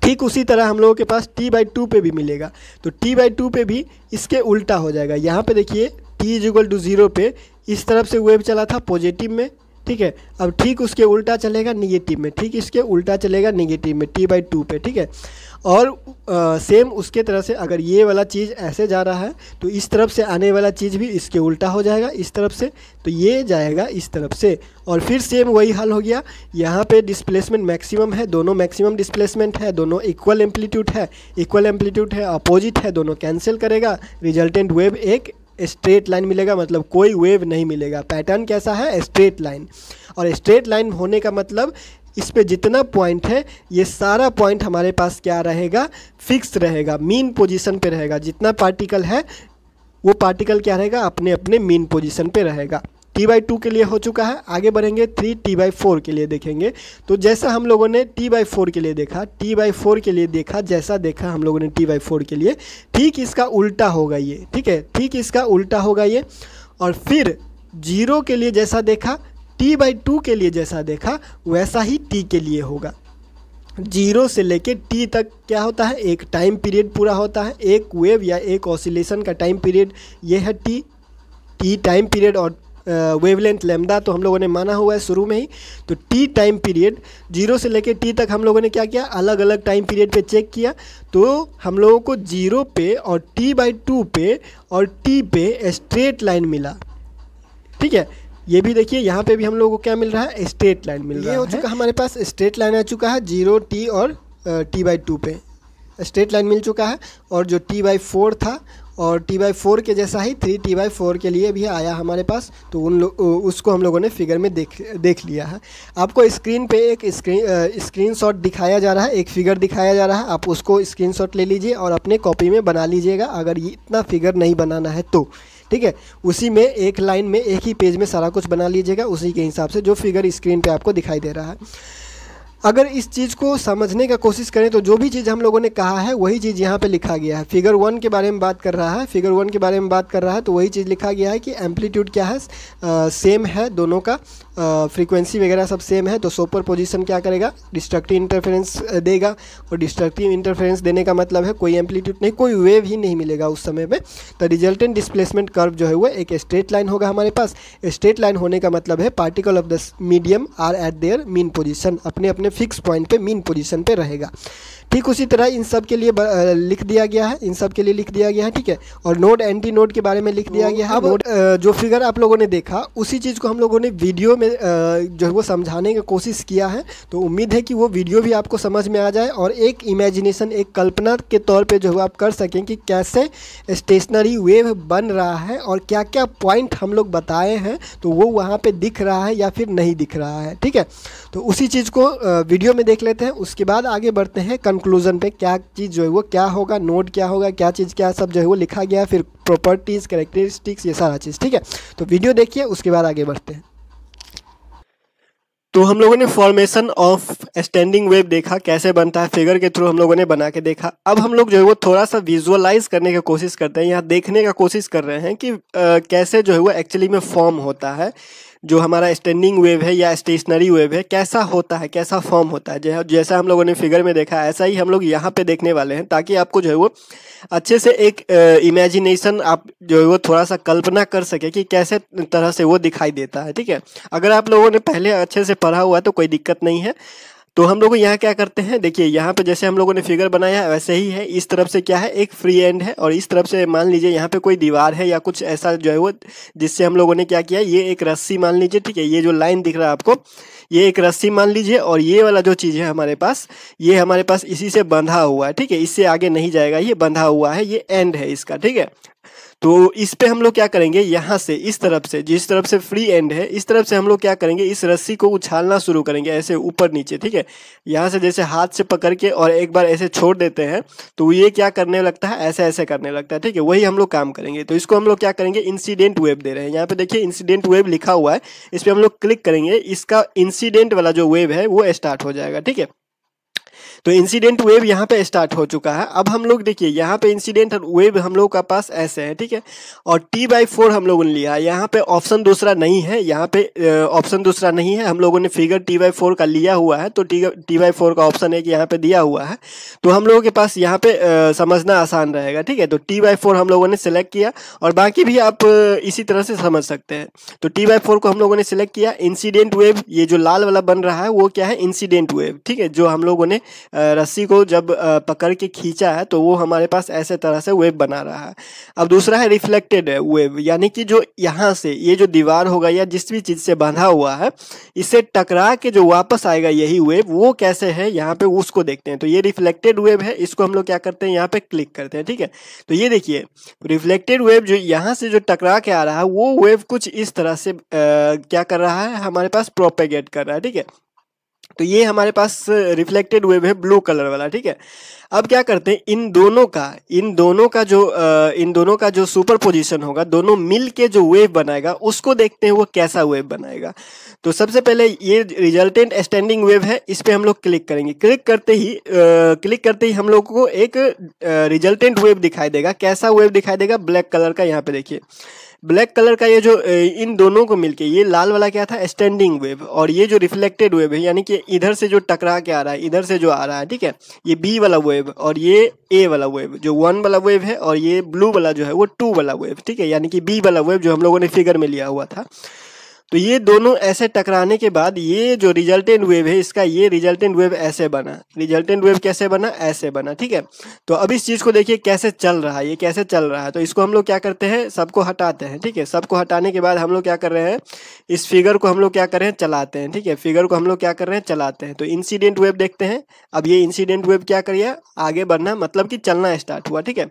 ठीक उसी तरह हम लोगों के पास टी बाई टू पे भी मिलेगा तो टी बाई टू पे भी इसके उल्टा हो जाएगा यहाँ पे देखिए टी इजिकल टू ज़ीरो पे इस तरफ से वेव चला था पॉजिटिव में ठीक है अब ठीक उसके उल्टा चलेगा निगेटिव में ठीक इसके उल्टा चलेगा निगेटिव में टी बाई टू पे ठीक है और आ, सेम उसके तरह से अगर ये वाला चीज़ ऐसे जा रहा है तो इस तरफ से आने वाला चीज़ भी इसके उल्टा हो जाएगा इस तरफ से तो ये जाएगा इस तरफ से और फिर सेम वही हाल हो गया यहाँ पे डिस्प्लेसमेंट मैक्सिमम है दोनों मैक्सिमम डिस्प्लेसमेंट है दोनों इक्वल एम्पलीट्यूड है इक्वल एम्पलीट्यूड है अपोजिट है दोनों कैंसिल करेगा रिजल्टेंट वेब एक स्ट्रेट लाइन मिलेगा मतलब कोई वेव नहीं मिलेगा पैटर्न कैसा है स्ट्रेट लाइन और स्ट्रेट लाइन होने का मतलब इस पे जितना पॉइंट है ये सारा पॉइंट हमारे पास क्या रहेगा फिक्स रहेगा मीन पोजीशन पे रहेगा जितना पार्टिकल है वो पार्टिकल क्या रहेगा अपने अपने मीन पोजीशन पे रहेगा टी बाई टू के लिए हो चुका है आगे बढ़ेंगे थ्री टी बाई फोर के लिए देखेंगे तो जैसा हम लोगों ने टी बाई फोर के लिए देखा टी बाई फोर के लिए देखा जैसा देखा हम लोगों ने टी बाई फोर के लिए ठीक इसका उल्टा होगा ये ठीक है ठीक इसका उल्टा होगा ये और फिर जीरो के लिए जैसा देखा टी बाई टू के लिए जैसा देखा वैसा ही टी के लिए होगा जीरो से लेके टी तक क्या होता है एक टाइम पीरियड पूरा होता है एक वेव या एक ऑसिलेशन का टाइम पीरियड ये है टी टी टाइम पीरियड और वेवलेंथ लेमदा तो हम लोगों ने माना हुआ है शुरू में ही तो टी टाइम पीरियड जीरो से लेकर टी तक हम लोगों ने क्या किया अलग अलग टाइम पीरियड पे चेक किया तो हम लोगों को जीरो पे और टी बाई टू पे और टी पे स्ट्रेट लाइन मिला ठीक है ये भी देखिए यहाँ पे भी हम लोगों को क्या मिल रहा है स्ट्रेट लाइन मिल रहा है ये हो चुका हमारे पास स्ट्रेट लाइन आ चुका है जीरो टी और टी बाई टू पे स्ट्रेट लाइन मिल चुका है और जो टी बाई फोर था और टी बाई फोर के जैसा ही थ्री टी बाई फोर के लिए भी आया हमारे पास तो उन लोग उसको हम लोगों ने फिगर में देख देख लिया है आपको स्क्रीन पे एक स्क्रीन स्क्रीन शॉट दिखाया जा रहा है एक फिगर दिखाया जा रहा है आप उसको स्क्रीन शॉट ले लीजिए और अपने कॉपी में बना लीजिएगा अगर इतना फिगर नहीं बनाना है तो ठीक है उसी में एक लाइन में एक ही पेज में सारा कुछ बना लीजिएगा उसी के हिसाब से जो फिगर स्क्रीन पर आपको दिखाई दे रहा है अगर इस चीज़ को समझने का कोशिश करें तो जो भी चीज़ हम लोगों ने कहा है वही चीज़ यहाँ पे लिखा गया है फिगर वन के बारे में बात कर रहा है फिगर वन के बारे में बात कर रहा है तो वही चीज़ लिखा गया है कि एम्पलीट्यूड क्या है आ, सेम है दोनों का फ्रीक्वेंसी वगैरह सब सेम है तो सुपर पोजिशन क्या करेगा डिस्ट्रक्टिव इंटरफेरेंस देगा और डिस्ट्रक्टिव इंटरफेरेंस देने का मतलब है कोई एम्पलीट्यूड नहीं कोई वेव ही नहीं मिलेगा उस समय में तो रिजल्टेंट डिस्प्लेसमेंट कर्व जो है वो एक स्ट्रेट लाइन होगा हमारे पास स्ट्रेट लाइन होने का मतलब है particle of the medium are at their mean position अपने अपने फिक्स पॉइंट पर मीन पोजिशन पर रहेगा ठीक उसी तरह इन सब के लिए लिख दिया गया है इन सब के लिए लिख दिया गया है ठीक है और नोड एंटी नोड के बारे में लिख दिया गया है अब जो फिगर आप लोगों ने देखा उसी चीज़ को हम लोगों ने वीडियो में जो है वो समझाने की कोशिश किया है तो उम्मीद है कि वो वीडियो भी आपको समझ में आ जाए और एक इमेजिनेशन एक कल्पना के तौर पर जो है आप कर सकें कि कैसे स्टेशनरी वेव बन रहा है और क्या क्या पॉइंट हम लोग बताए हैं तो वो वहाँ पर दिख रहा है या फिर नहीं दिख रहा है ठीक है तो उसी चीज़ को वीडियो में देख लेते हैं उसके बाद आगे बढ़ते हैं कंक्लूजन पे क्या चीज़ जो है वो क्या होगा नोट क्या होगा क्या चीज़ क्या सब जो है वो लिखा गया फिर प्रॉपर्टीज़ करेक्टरिस्टिक्स ये सारा चीज़ ठीक है तो वीडियो देखिए उसके बाद आगे बढ़ते हैं तो हम लोगों ने फॉर्मेशन ऑफ स्टैंडिंग वेव देखा कैसे बनता है फिगर के थ्रू हम लोगों ने बना के देखा अब हम लोग जो है वो थोड़ा सा विजुअलाइज करने की कोशिश करते हैं यहाँ देखने का कोशिश कर रहे हैं कि आ, कैसे जो है वो एक्चुअली में फॉर्म होता है जो हमारा स्टैंडिंग वेव है या स्टेशनरी वेव है कैसा होता है कैसा फॉर्म होता है जैसा हम लोगों ने फिगर में देखा ऐसा ही हम लोग यहाँ पे देखने वाले हैं ताकि आपको जो है वो अच्छे से एक इमेजिनेशन आप जो है वो थोड़ा सा कल्पना कर सके कि कैसे तरह से वो दिखाई देता है ठीक है अगर आप लोगों ने पहले अच्छे से पढ़ा हुआ तो कोई दिक्कत नहीं है तो हम लोग यहाँ क्या करते हैं देखिए यहाँ पे जैसे हम लोगों ने फिगर बनाया है वैसे ही है इस तरफ से क्या है एक फ्री एंड है और इस तरफ से मान लीजिए यहाँ पे कोई दीवार है या कुछ ऐसा जो है वो जिससे हम लोगों ने क्या किया ये एक रस्सी मान लीजिए ठीक है ये जो लाइन दिख रहा है आपको ये एक रस्सी मान लीजिए और ये वाला जो चीज़ है हमारे पास ये हमारे पास इसी से बंधा हुआ है ठीक है इससे आगे नहीं जाएगा ये बंधा हुआ है ये एंड है इसका ठीक है तो इस पे हम लोग क्या करेंगे यहाँ से इस तरफ से जिस तरफ से फ्री एंड है इस तरफ से हम लोग क्या करेंगे इस रस्सी को उछालना शुरू करेंगे ऐसे ऊपर नीचे ठीक है यहाँ से जैसे हाथ से पकड़ के और एक बार ऐसे छोड़ देते हैं तो ये क्या करने लगता है ऐसे ऐसे करने लगता है ठीक है वही हम लोग काम करेंगे तो इसको हम लोग क्या करेंगे इंसीडेंट वेब दे रहे हैं यहाँ पे देखिए इंसीडेंट वेब लिखा हुआ है इस पर हम लोग क्लिक करेंगे इसका इंसीडेंट वाला जो वेब है वो स्टार्ट हो जाएगा ठीक है तो इंसिडेंट वेव यहाँ पे स्टार्ट हो चुका है अब हम लोग देखिए यहाँ पे इंसिडेंट और वेव हम लोग का पास ऐसे है ठीक है और टी बाई फोर हम लोगों ने लिया है यहाँ पे ऑप्शन दूसरा नहीं है यहाँ पे ऑप्शन दूसरा नहीं है हम लोगों ने फिगर टी बाई फोर का लिया हुआ है तो टी टी बाई फोर का ऑप्शन एक यहाँ पे दिया हुआ है तो हम लोगों के पास यहाँ पे आ, समझना आसान रहेगा ठीक है तो टी बाई फोर हम लोगों ने सेलेक्ट किया और बाकी भी आप इसी तरह से समझ सकते हैं तो टी बाई फोर को हम लोगों ने सेलेक्ट किया इंसिडेंट वेव ये जो लाल वाला बन रहा है वो क्या है इंसिडेंट वेव ठीक है जो हम लोगों ने रस्सी को जब पकड़ के खींचा है तो वो हमारे पास ऐसे तरह से वेव बना रहा है अब दूसरा है रिफ्लेक्टेड वेव यानी कि जो यहाँ से ये जो दीवार होगा या जिस भी चीज़ से बांधा हुआ है इसे टकरा के जो वापस आएगा यही वेव वो कैसे है यहाँ पे उसको देखते हैं तो ये रिफ्लेक्टेड वेव है इसको हम लोग क्या करते हैं यहाँ पे क्लिक करते हैं ठीक है तो ये देखिए रिफ्लेक्टेड वेव जो यहाँ से जो टकरा के आ रहा है वो वेव कुछ इस तरह से आ, क्या कर रहा है हमारे पास प्रोपेगेट कर रहा है ठीक है तो ये हमारे पास रिफ्लेक्टेड वेव है ब्लू कलर वाला ठीक है अब क्या करते हैं इन दोनों का इन दोनों का जो इन दोनों का जो सुपर पोजिशन होगा दोनों मिल के जो वेव बनाएगा उसको देखते हैं वो कैसा वेव बनाएगा तो सबसे पहले ये रिजल्टेंट स्टैंडिंग वेव है इस पर हम लोग क्लिक करेंगे क्लिक करते ही आ, क्लिक करते ही हम लोग को एक रिजल्टेंट वेव दिखाई देगा कैसा वेव दिखाई देगा ब्लैक कलर का यहाँ पे देखिए ब्लैक कलर का ये जो इन दोनों को मिलके ये लाल वाला क्या था स्टैंडिंग वेव और ये जो रिफ्लेक्टेड वेव है यानी कि इधर से जो टकरा के आ रहा है इधर से जो आ रहा है ठीक है ये बी वाला वेव और ये ए वाला वेव जो वन वाला वेव है और ये ब्लू वाला जो है वो टू वाला वेव ठीक है यानी कि बी वाला वेव जो हम लोगों ने फिगर में लिया हुआ था तो ये दोनों ऐसे टकराने के बाद ये जो रिजल्टेंट वेव है इसका ये रिजल्टेंट वेव ऐसे बना रिजल्टेंट वेव कैसे बना ऐसे बना ठीक है तो अब इस चीज़ को देखिए कैसे चल रहा है ये कैसे चल रहा है तो इसको हम लोग क्या करते हैं सबको हटाते हैं ठीक है सबको हटाने के बाद हम लोग क्या कर रहे हैं इस फिगर को हम लोग क्या कर रहे हैं चलाते हैं ठीक है फिगर को हम लोग क्या कर रहे हैं चलाते हैं तो इंसिडेंट वेव देखते हैं अब ये इंसिडेंट वेव क्या करिए आगे बढ़ना मतलब कि चलना स्टार्ट हुआ ठीक है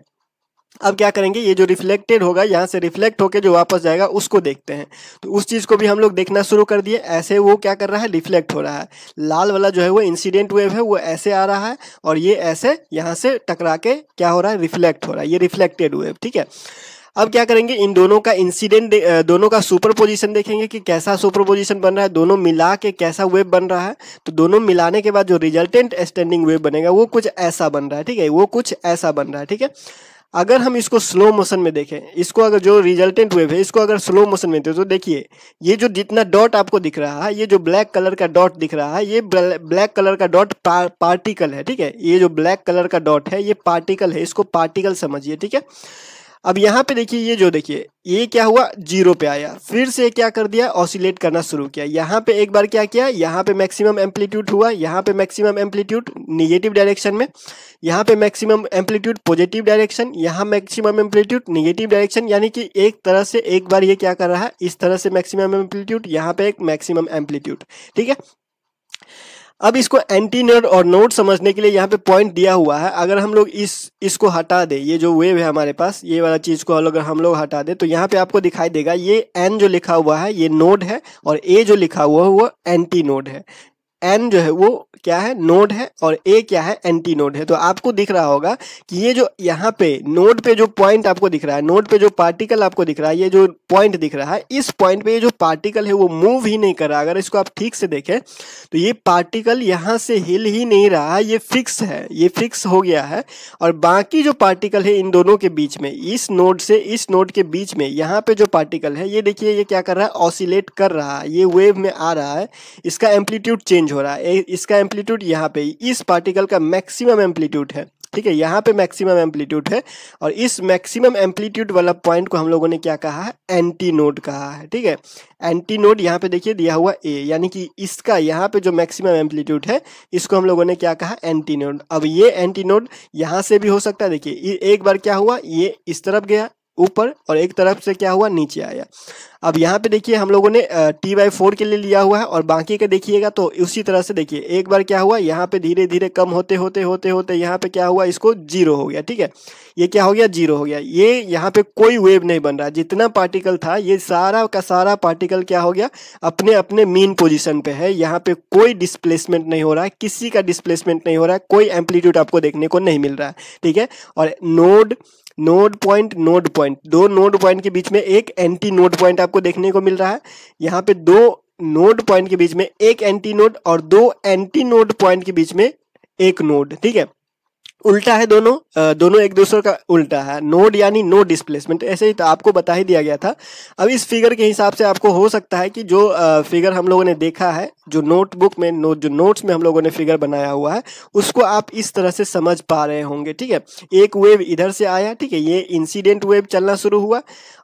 अब क्या करेंगे ये जो रिफ्लेक्टेड होगा यहाँ से रिफ्लेक्ट होकर जो वापस जाएगा उसको देखते हैं तो उस चीज़ को भी हम लोग देखना शुरू कर दिए ऐसे वो क्या कर रहा है रिफ्लेक्ट हो रहा है लाल वाला जो है वो इंसिडेंट वेव है वो ऐसे आ रहा है और ये ऐसे यहाँ से टकरा के क्या हो रहा है रिफ्लेक्ट हो रहा है ये रिफ्लेक्टेड वेव ठीक है अब क्या करेंगे इन दोनों का इंसिडेंट दोनों का सुपर पोजिशन देखेंगे कि कैसा सुपर पोजिशन बन रहा है दोनों मिला के कैसा वेब बन रहा है तो दोनों मिलाने के बाद जो रिजल्टेंट स्टैंडिंग वेव बनेगा वो कुछ ऐसा बन रहा है ठीक है वो कुछ ऐसा बन रहा है ठीक है अगर हम इसको स्लो मोशन में देखें इसको अगर जो रिजल्टेंट वेव है इसको अगर स्लो मोशन में देखें तो देखिए ये जो जितना डॉट आपको दिख रहा है ये जो ब्लैक कलर का डॉट दिख रहा है ये ब्लैक कलर का डॉट पार्टिकल है ठीक है ये जो ब्लैक कलर का डॉट है ये पार्टिकल है इसको पार्टिकल समझिए ठीक है अब यहाँ पे देखिए ये जो देखिए ये क्या हुआ जीरो पे आया फिर से क्या कर दिया ऑसिलेट करना शुरू किया यहाँ पे एक बार क्या किया यहाँ पे मैक्सिमम एम्पलीट्यूड हुआ यहाँ पे मैक्सिमम एम्पलीट्यूड निगेटिव डायरेक्शन में यहाँ पे मैक्सिमम एम्पलीट्यूड पॉजिटिव डायरेक्शन यहाँ मैक्सिमम एम्पलीट्यूड निगेटिव डायरेक्शन यानी कि एक तरह से एक बार ये क्या कर रहा है इस तरह से मैक्सिमम एम्पलीट्यूड यहाँ पे एक मैक्सिमम एम्पलीट्यूड ठीक है अब इसको एंटी नोड और नोड समझने के लिए यहाँ पे पॉइंट दिया हुआ है अगर हम लोग इस इसको हटा दे ये जो वेव है हमारे पास ये वाला चीज़ को अगर हम लोग हटा दे तो यहाँ पे आपको दिखाई देगा ये एन जो लिखा हुआ है ये नोड है और ए जो लिखा हुआ है वो एंटी नोड है एन जो है वो क्या है नोड है और ए क्या है एंटी नोड है तो आपको दिख रहा होगा कि ये जो यहाँ पे नोड पे जो पॉइंट आपको दिख रहा है नोड पे जो पार्टिकल आपको दिख रहा है ये जो पॉइंट दिख रहा है इस पॉइंट पे ये जो पार्टिकल है वो मूव ही नहीं कर रहा अगर इसको आप ठीक से देखें तो ये पार्टिकल यहाँ से हिल ही नहीं रहा ये फिक्स है ये फिक्स हो गया है और बाकी जो पार्टिकल है इन दोनों के बीच में इस नोड से इस नोड के बीच में यहाँ पे जो पार्टिकल है ये देखिए ये क्या कर रहा है ऑसिलेट कर रहा है ये वेव में आ रहा है इसका एम्पलीट्यूड चेंज हो रहा है इसका एम्पलीट्यूड यहाँ पे इस पार्टिकल का मैक्सिमम एम्पलीट्यूड है ठीक है यहाँ पे मैक्सिमम एम्पलीट्यूड है और इस मैक्सिमम एम्पलीट्यूड वाला पॉइंट को हम लोगों ने क्या कहा है एंटी नोड कहा है ठीक है एंटी नोड यहाँ पे देखिए दिया हुआ ए यानी कि इसका यहाँ पे जो मैक्सिमम एम्पलीट्यूड है इसको हम लोगों ने क्या कहा एंटी नोड अब ये एंटी नोड यहाँ से भी हो सकता है देखिए एक बार क्या हुआ ये इस तरफ गया ऊपर और एक तरफ से क्या हुआ नीचे आया अब यहाँ पे देखिए हम लोगों ने टी बाई फोर के लिए लिया हुआ है और बाकी का देखिएगा तो उसी तरह से देखिए एक बार क्या हुआ यहाँ पे धीरे धीरे कम होते होते होते होते यहाँ पे क्या हुआ इसको जीरो हो गया ठीक है ये क्या हो गया जीरो हो गया ये यहाँ पे कोई वेव नहीं बन रहा जितना पार्टिकल था ये सारा का सारा पार्टिकल क्या हो गया अपने अपने मेन पोजिशन पे है यहाँ पे कोई डिस्प्लेसमेंट नहीं हो रहा है किसी का डिस्प्लेसमेंट नहीं हो रहा है कोई एम्पलीट्यूड आपको देखने को नहीं मिल रहा है ठीक है और node node point node point दो नोड पॉइंट के बीच में एक एंटी नोड पॉइंट आपको देखने को मिल रहा है यहाँ पे दो नोड पॉइंट के बीच में एक एंटी नोड और दो एंटी नोड पॉइंट के बीच में एक नोड ठीक है उल्टा है दोनों दोनों एक दूसरे का उल्टा है नोड यानी नो डिस्प्लेसमेंट ऐसे ही तो आपको बता ही दिया गया था अब इस फिगर के हिसाब से आपको हो सकता है कि जो फिगर हम लोगों ने देखा है जो नोटबुक में नो, जो नोट्स में हम लोगों ने फिगर बनाया हुआ है उसको आप इस तरह से समझ पा रहे होंगे ठीक है एक वेव इधर से आया ठीक है ये इंसिडेंट वेव चलना शुरू हुआ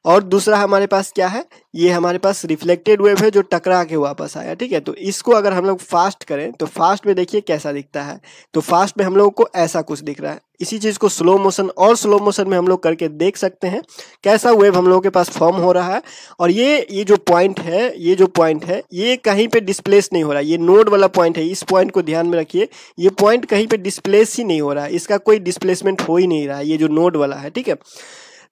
और दूसरा हमारे पास क्या है ये हमारे पास रिफ्लेक्टेड वेव है जो टकरा के वापस आया ठीक है तो इसको अगर हम लोग फास्ट करें तो फास्ट में देखिए कैसा दिखता है तो फास्ट में हम लोगों को ऐसा कुछ दिख रहा है इसी चीज़ को स्लो मोशन और स्लो मोशन में हम लोग करके देख सकते हैं कैसा वेव हम लोगों के पास फॉर्म हो रहा है और ये ये जो पॉइंट है ये जो पॉइंट है ये कहीं पर डिस्प्लेस नहीं हो रहा है ये नोड वाला पॉइंट है इस पॉइंट को ध्यान में रखिए ये पॉइंट कहीं पर डिस्प्लेस ही नहीं हो रहा है इसका कोई डिस्प्लेसमेंट हो ही नहीं रहा है ये जो नोड वाला है ठीक है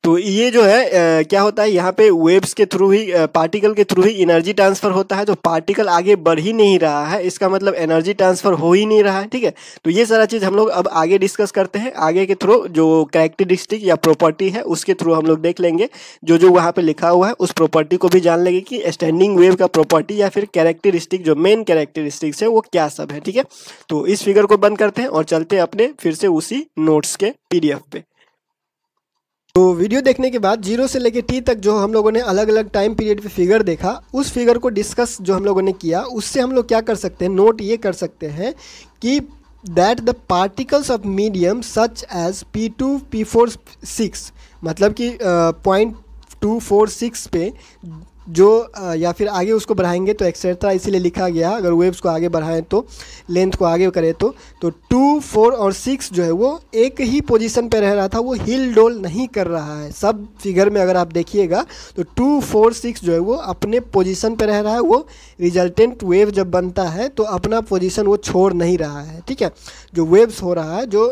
तो ये जो है क्या होता है यहाँ पे वेव्स के थ्रू ही पार्टिकल के थ्रू ही एनर्जी ट्रांसफर होता है तो पार्टिकल आगे बढ़ ही नहीं रहा है इसका मतलब एनर्जी ट्रांसफर हो ही नहीं रहा है ठीक है तो ये सारा चीज़ हम लोग अब आगे डिस्कस करते हैं आगे के थ्रू जो करेक्टरिस्टिक या प्रॉपर्टी है उसके थ्रू हम लोग देख लेंगे जो जो वहाँ पर लिखा हुआ है उस प्रॉपर्टी को भी जान लेंगे कि स्टैंडिंग वेव का प्रॉपर्टी या फिर कैरेक्टरिस्टिक जो मेन कैरेक्टरिस्टिक्स है वो क्या सब है ठीक है तो इस फिगर को बंद करते हैं और चलते हैं अपने फिर से उसी नोट्स के पी पे तो वीडियो देखने के बाद जीरो से लेकर टी तक जो हम लोगों ने अलग अलग टाइम पीरियड पे फिगर देखा उस फिगर को डिस्कस जो हम लोगों ने किया उससे हम लोग क्या कर सकते हैं नोट ये कर सकते हैं कि that the particles of medium such as P two P four six मतलब कि पॉइंट टू फोर सिक्स पे जो या फिर आगे उसको बढ़ाएंगे तो एक्सेट्रा इसीलिए लिखा गया अगर वेव्स को आगे बढ़ाएं तो लेंथ को आगे करें तो तो टू फोर और सिक्स जो है वो एक ही पोजीशन पे रह रहा था वो हिल डोल नहीं कर रहा है सब फिगर में अगर आप देखिएगा तो टू फोर सिक्स जो है वो अपने पोजीशन पे रह रहा है वो रिजल्टेंट वेव जब बनता है तो अपना पोजिशन वो छोड़ नहीं रहा है ठीक है जो वेव्स हो रहा है जो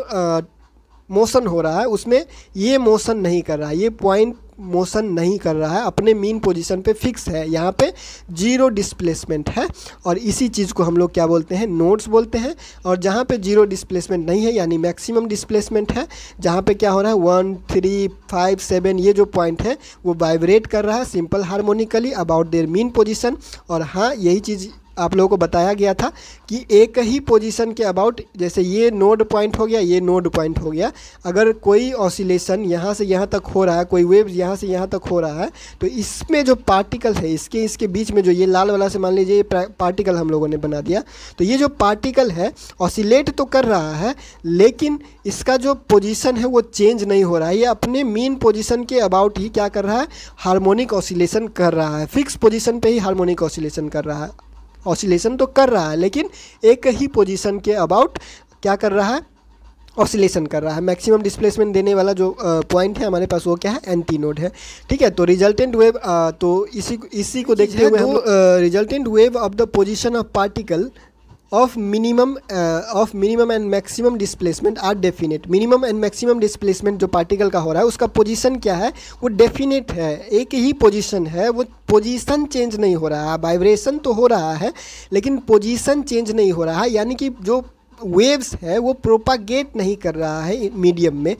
मोशन हो रहा है उसमें ये मोशन नहीं कर रहा है ये पॉइंट मोशन नहीं कर रहा है अपने मीन पोजीशन पे फिक्स है यहाँ पे जीरो डिस्प्लेसमेंट है और इसी चीज़ को हम लोग क्या बोलते हैं नोड्स बोलते हैं और जहाँ पे जीरो डिस्प्लेसमेंट नहीं है यानी मैक्सिमम डिस्प्लेसमेंट है जहाँ पे क्या हो रहा है वन थ्री फाइव सेवन ये जो पॉइंट है वो वाइब्रेट कर रहा है simple harmonically about their mean position और हाँ यही चीज़ आप लोगों को बताया गया था कि एक ही पोजीशन के अबाउट जैसे ये नोड पॉइंट हो गया ये नोड पॉइंट हो गया अगर कोई ऑसिलेशन यहाँ से यहाँ तक हो रहा है कोई वेव यहाँ से यहाँ तक हो रहा है तो इसमें जो पार्टिकल है इसके इसके बीच में जो ये लाल वाला से मान लीजिए ये पार्टिकल हम लोगों ने बना दिया तो ये जो पार्टिकल है ऑसिलेट तो कर रहा है लेकिन इसका जो पोजिशन है वो चेंज नहीं हो रहा है ये अपने मेन पोजिशन के अबाउट ही क्या कर रहा है हार्मोनिक ऑसिलेशन कर रहा है फिक्स पोजिशन पर ही हारमोनिक ऑसिलेशन कर रहा है ऑसिलेशन तो कर रहा है लेकिन एक ही पोजीशन के अबाउट क्या कर रहा है ऑसिलेशन कर रहा है मैक्सिमम डिस्प्लेसमेंट देने वाला जो पॉइंट है हमारे पास वो क्या है एंटी नोड है ठीक है तो रिजल्टेंट वेव तो इसी इसी को देखते हुए resultant wave of the position of particle of minimum uh, of minimum and maximum displacement are definite minimum and maximum displacement जो particle का हो रहा है उसका position क्या है वो definite है एक ही position है वो position change नहीं हो रहा है vibration तो हो रहा है लेकिन position change नहीं हो रहा है यानी कि जो waves है वो propagate नहीं कर रहा है medium में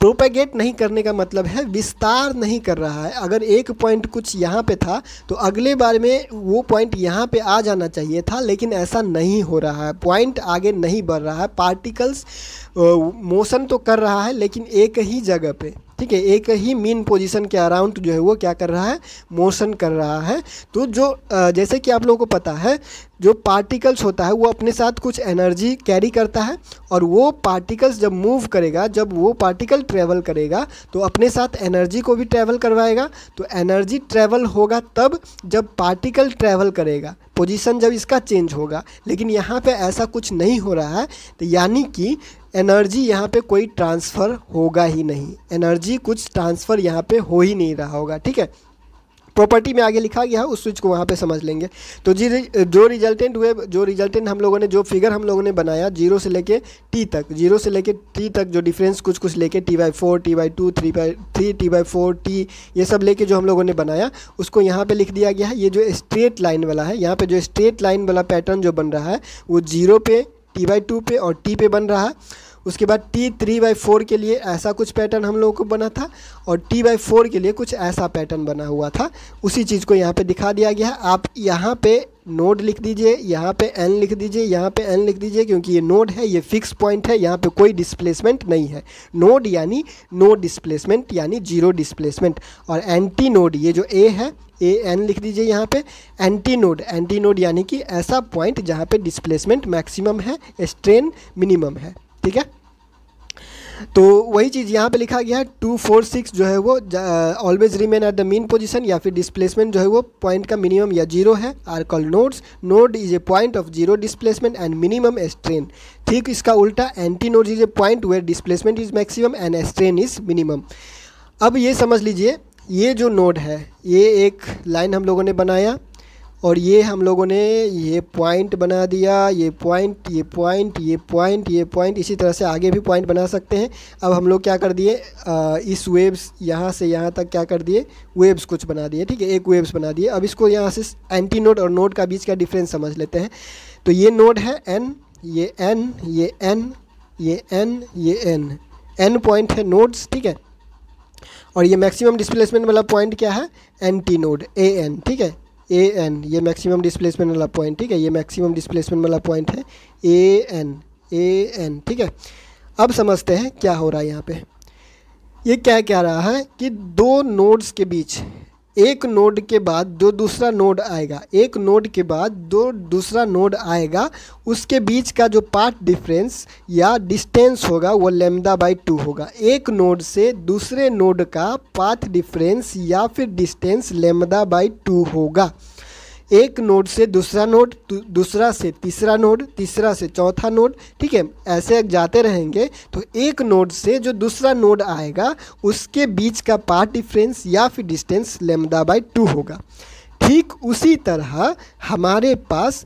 प्रोपेगेट नहीं करने का मतलब है विस्तार नहीं कर रहा है अगर एक पॉइंट कुछ यहाँ पे था तो अगले बार में वो पॉइंट यहाँ पे आ जाना चाहिए था लेकिन ऐसा नहीं हो रहा है पॉइंट आगे नहीं बढ़ रहा है पार्टिकल्स मोशन तो कर रहा है लेकिन एक ही जगह पे ठीक है एक ही मीन पोजीशन के अराउंड जो है वो क्या कर रहा है मोशन कर रहा है तो जो जैसे कि आप लोगों को पता है जो पार्टिकल्स होता है वो अपने साथ कुछ एनर्जी कैरी करता है और वो पार्टिकल्स जब मूव करेगा जब वो पार्टिकल ट्रैवल करेगा तो अपने साथ एनर्जी को भी ट्रैवल करवाएगा तो एनर्जी ट्रैवल होगा तब जब पार्टिकल ट्रैवल करेगा पोजीशन जब इसका चेंज होगा लेकिन यहाँ पे ऐसा कुछ नहीं हो रहा है तो यानी कि एनर्जी यहाँ पे कोई ट्रांसफ़र होगा ही नहीं एनर्जी कुछ ट्रांसफ़र यहाँ पे हो ही नहीं रहा होगा ठीक है प्रॉपर्टी में आगे लिखा गया है उस स्विच को वहाँ पे समझ लेंगे तो जी जो रिजल्टेंट हुए जो रिजल्टेंट हम लोगों ने जो फिगर हम लोगों ने बनाया जीरो से लेके टी तक जीरो से लेके टी तक जो डिफरेंस कुछ कुछ लेके T by four T by two three by three T by four T ये सब लेके जो हम लोगों ने बनाया उसको यहाँ पर लिख दिया गया है ये जो स्ट्रेट लाइन वाला है यहाँ पर जो स्ट्रेट लाइन वाला पैटर्न जो बन रहा है वो जीरो पे टी बाई टू पे और टी पे बन रहा है उसके बाद टी थ्री बाई फोर के लिए ऐसा कुछ पैटर्न हम लोगों को बना था और टी बाई फोर के लिए कुछ ऐसा पैटर्न बना हुआ था उसी चीज़ को यहाँ पे दिखा दिया गया है आप यहाँ पे नोड लिख दीजिए यहाँ पे एन लिख दीजिए यहाँ पे एन लिख दीजिए क्योंकि ये नोड है ये फिक्स पॉइंट है यहाँ पे कोई डिस्प्लेसमेंट नहीं है नोड यानी नो डिस्प्लेसमेंट यानी जीरो डिस्प्लेसमेंट और एंटी नोड ये जो ए है ए एन लिख दीजिए यहाँ पे एंटी नोड एंटी नोड यानी कि ऐसा पॉइंट जहाँ पे डिस्प्लेसमेंट मैक्सिमम है स्ट्रेन मिनिमम है ठीक है तो वही चीज़ यहाँ पे लिखा गया है टू फोर सिक्स जो है वो always remain at the mean position या फिर डिस्प्लेसमेंट जो है वो पॉइंट का मिनिमम या जीरो है are call nodes node is a point of zero displacement and minimum strain ठीक इसका उल्टा antinode is a point where displacement is maximum and strain is minimum अब ये समझ लीजिए ये जो नोड है ये एक लाइन हम लोगों ने बनाया और ये हम लोगों ने ये पॉइंट बना दिया ये पॉइंट ये पॉइंट ये पॉइंट ये पॉइंट इसी तरह से आगे भी पॉइंट बना सकते हैं अब हम लोग क्या कर दिए इस वेव्स यहाँ से यहाँ तक क्या कर दिए वेव्स कुछ बना दिए ठीक है एक वेव्स बना दिए अब इसको यहाँ से एंटी नोड और नोड का बीच का डिफरेंस समझ लेते हैं तो ये नोड है एन ये एन ये एन ये एन ये एन एन पॉइंट है नोड्स ठीक है और ये मैक्सिमम डिस्प्लेसमेंट वाला पॉइंट क्या है एंटी नोड ए एन ठीक है ए एन ये मैक्सिमम डिस्प्लेसमेंट वाला पॉइंट ठीक है ये मैक्सिमम डिस्प्लेसमेंट वाला पॉइंट है ए एन ए एन ठीक है अब समझते हैं क्या हो रहा है यहाँ पे ये क्या क्या रहा है कि दो नोड्स के बीच एक नोड के बाद जो दूसरा नोड आएगा एक नोड के बाद जो दूसरा नोड आएगा उसके बीच का जो पार्ट डिफरेंस या डिस्टेंस होगा वो लेमदा बाई टू होगा एक नोड से दूसरे नोड का पाथ डिफरेंस या फिर डिस्टेंस लेमदा बाई टू होगा एक नोड से दूसरा नोड दूसरा से तीसरा नोड तीसरा से चौथा नोड ठीक है ऐसे जाते रहेंगे तो एक नोड से जो दूसरा नोड आएगा उसके बीच का पार्ट डिफरेंस या फिर डिस्टेंस लेमदा बाई टू होगा ठीक उसी तरह हमारे पास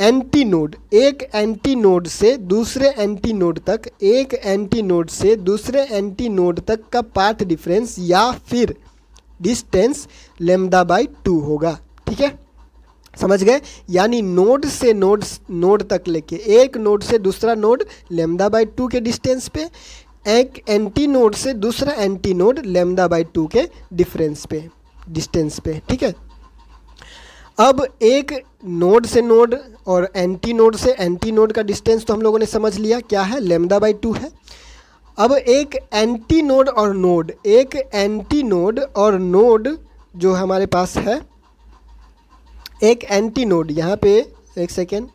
एंटी नोड एक एंटी नोड से दूसरे एंटी नोड तक एक एंटी नोड से दूसरे एंटी नोड तक का पार्ट डिफरेंस या फिर डिस्टेंस लेमदा बाई टू होगा ठीक है समझ गए यानी नोड से नोड नोड तक लेके एक नोड से दूसरा नोड लेमदा बाई टू के डिस्टेंस पे एक एंटी नोड से दूसरा antinode lambda by two के डिफरेंस पे डिस्टेंस पे ठीक है अब एक नोड से नोड और एंटी नोड से एंटी नोड का डिस्टेंस तो हम लोगों ने समझ लिया क्या है लेमदा बाई टू है अब एक एंटी नोड और नोड एक एंटी नोड और नोड जो हमारे पास है एक एंटी नोड यहाँ पे एक सेकेंड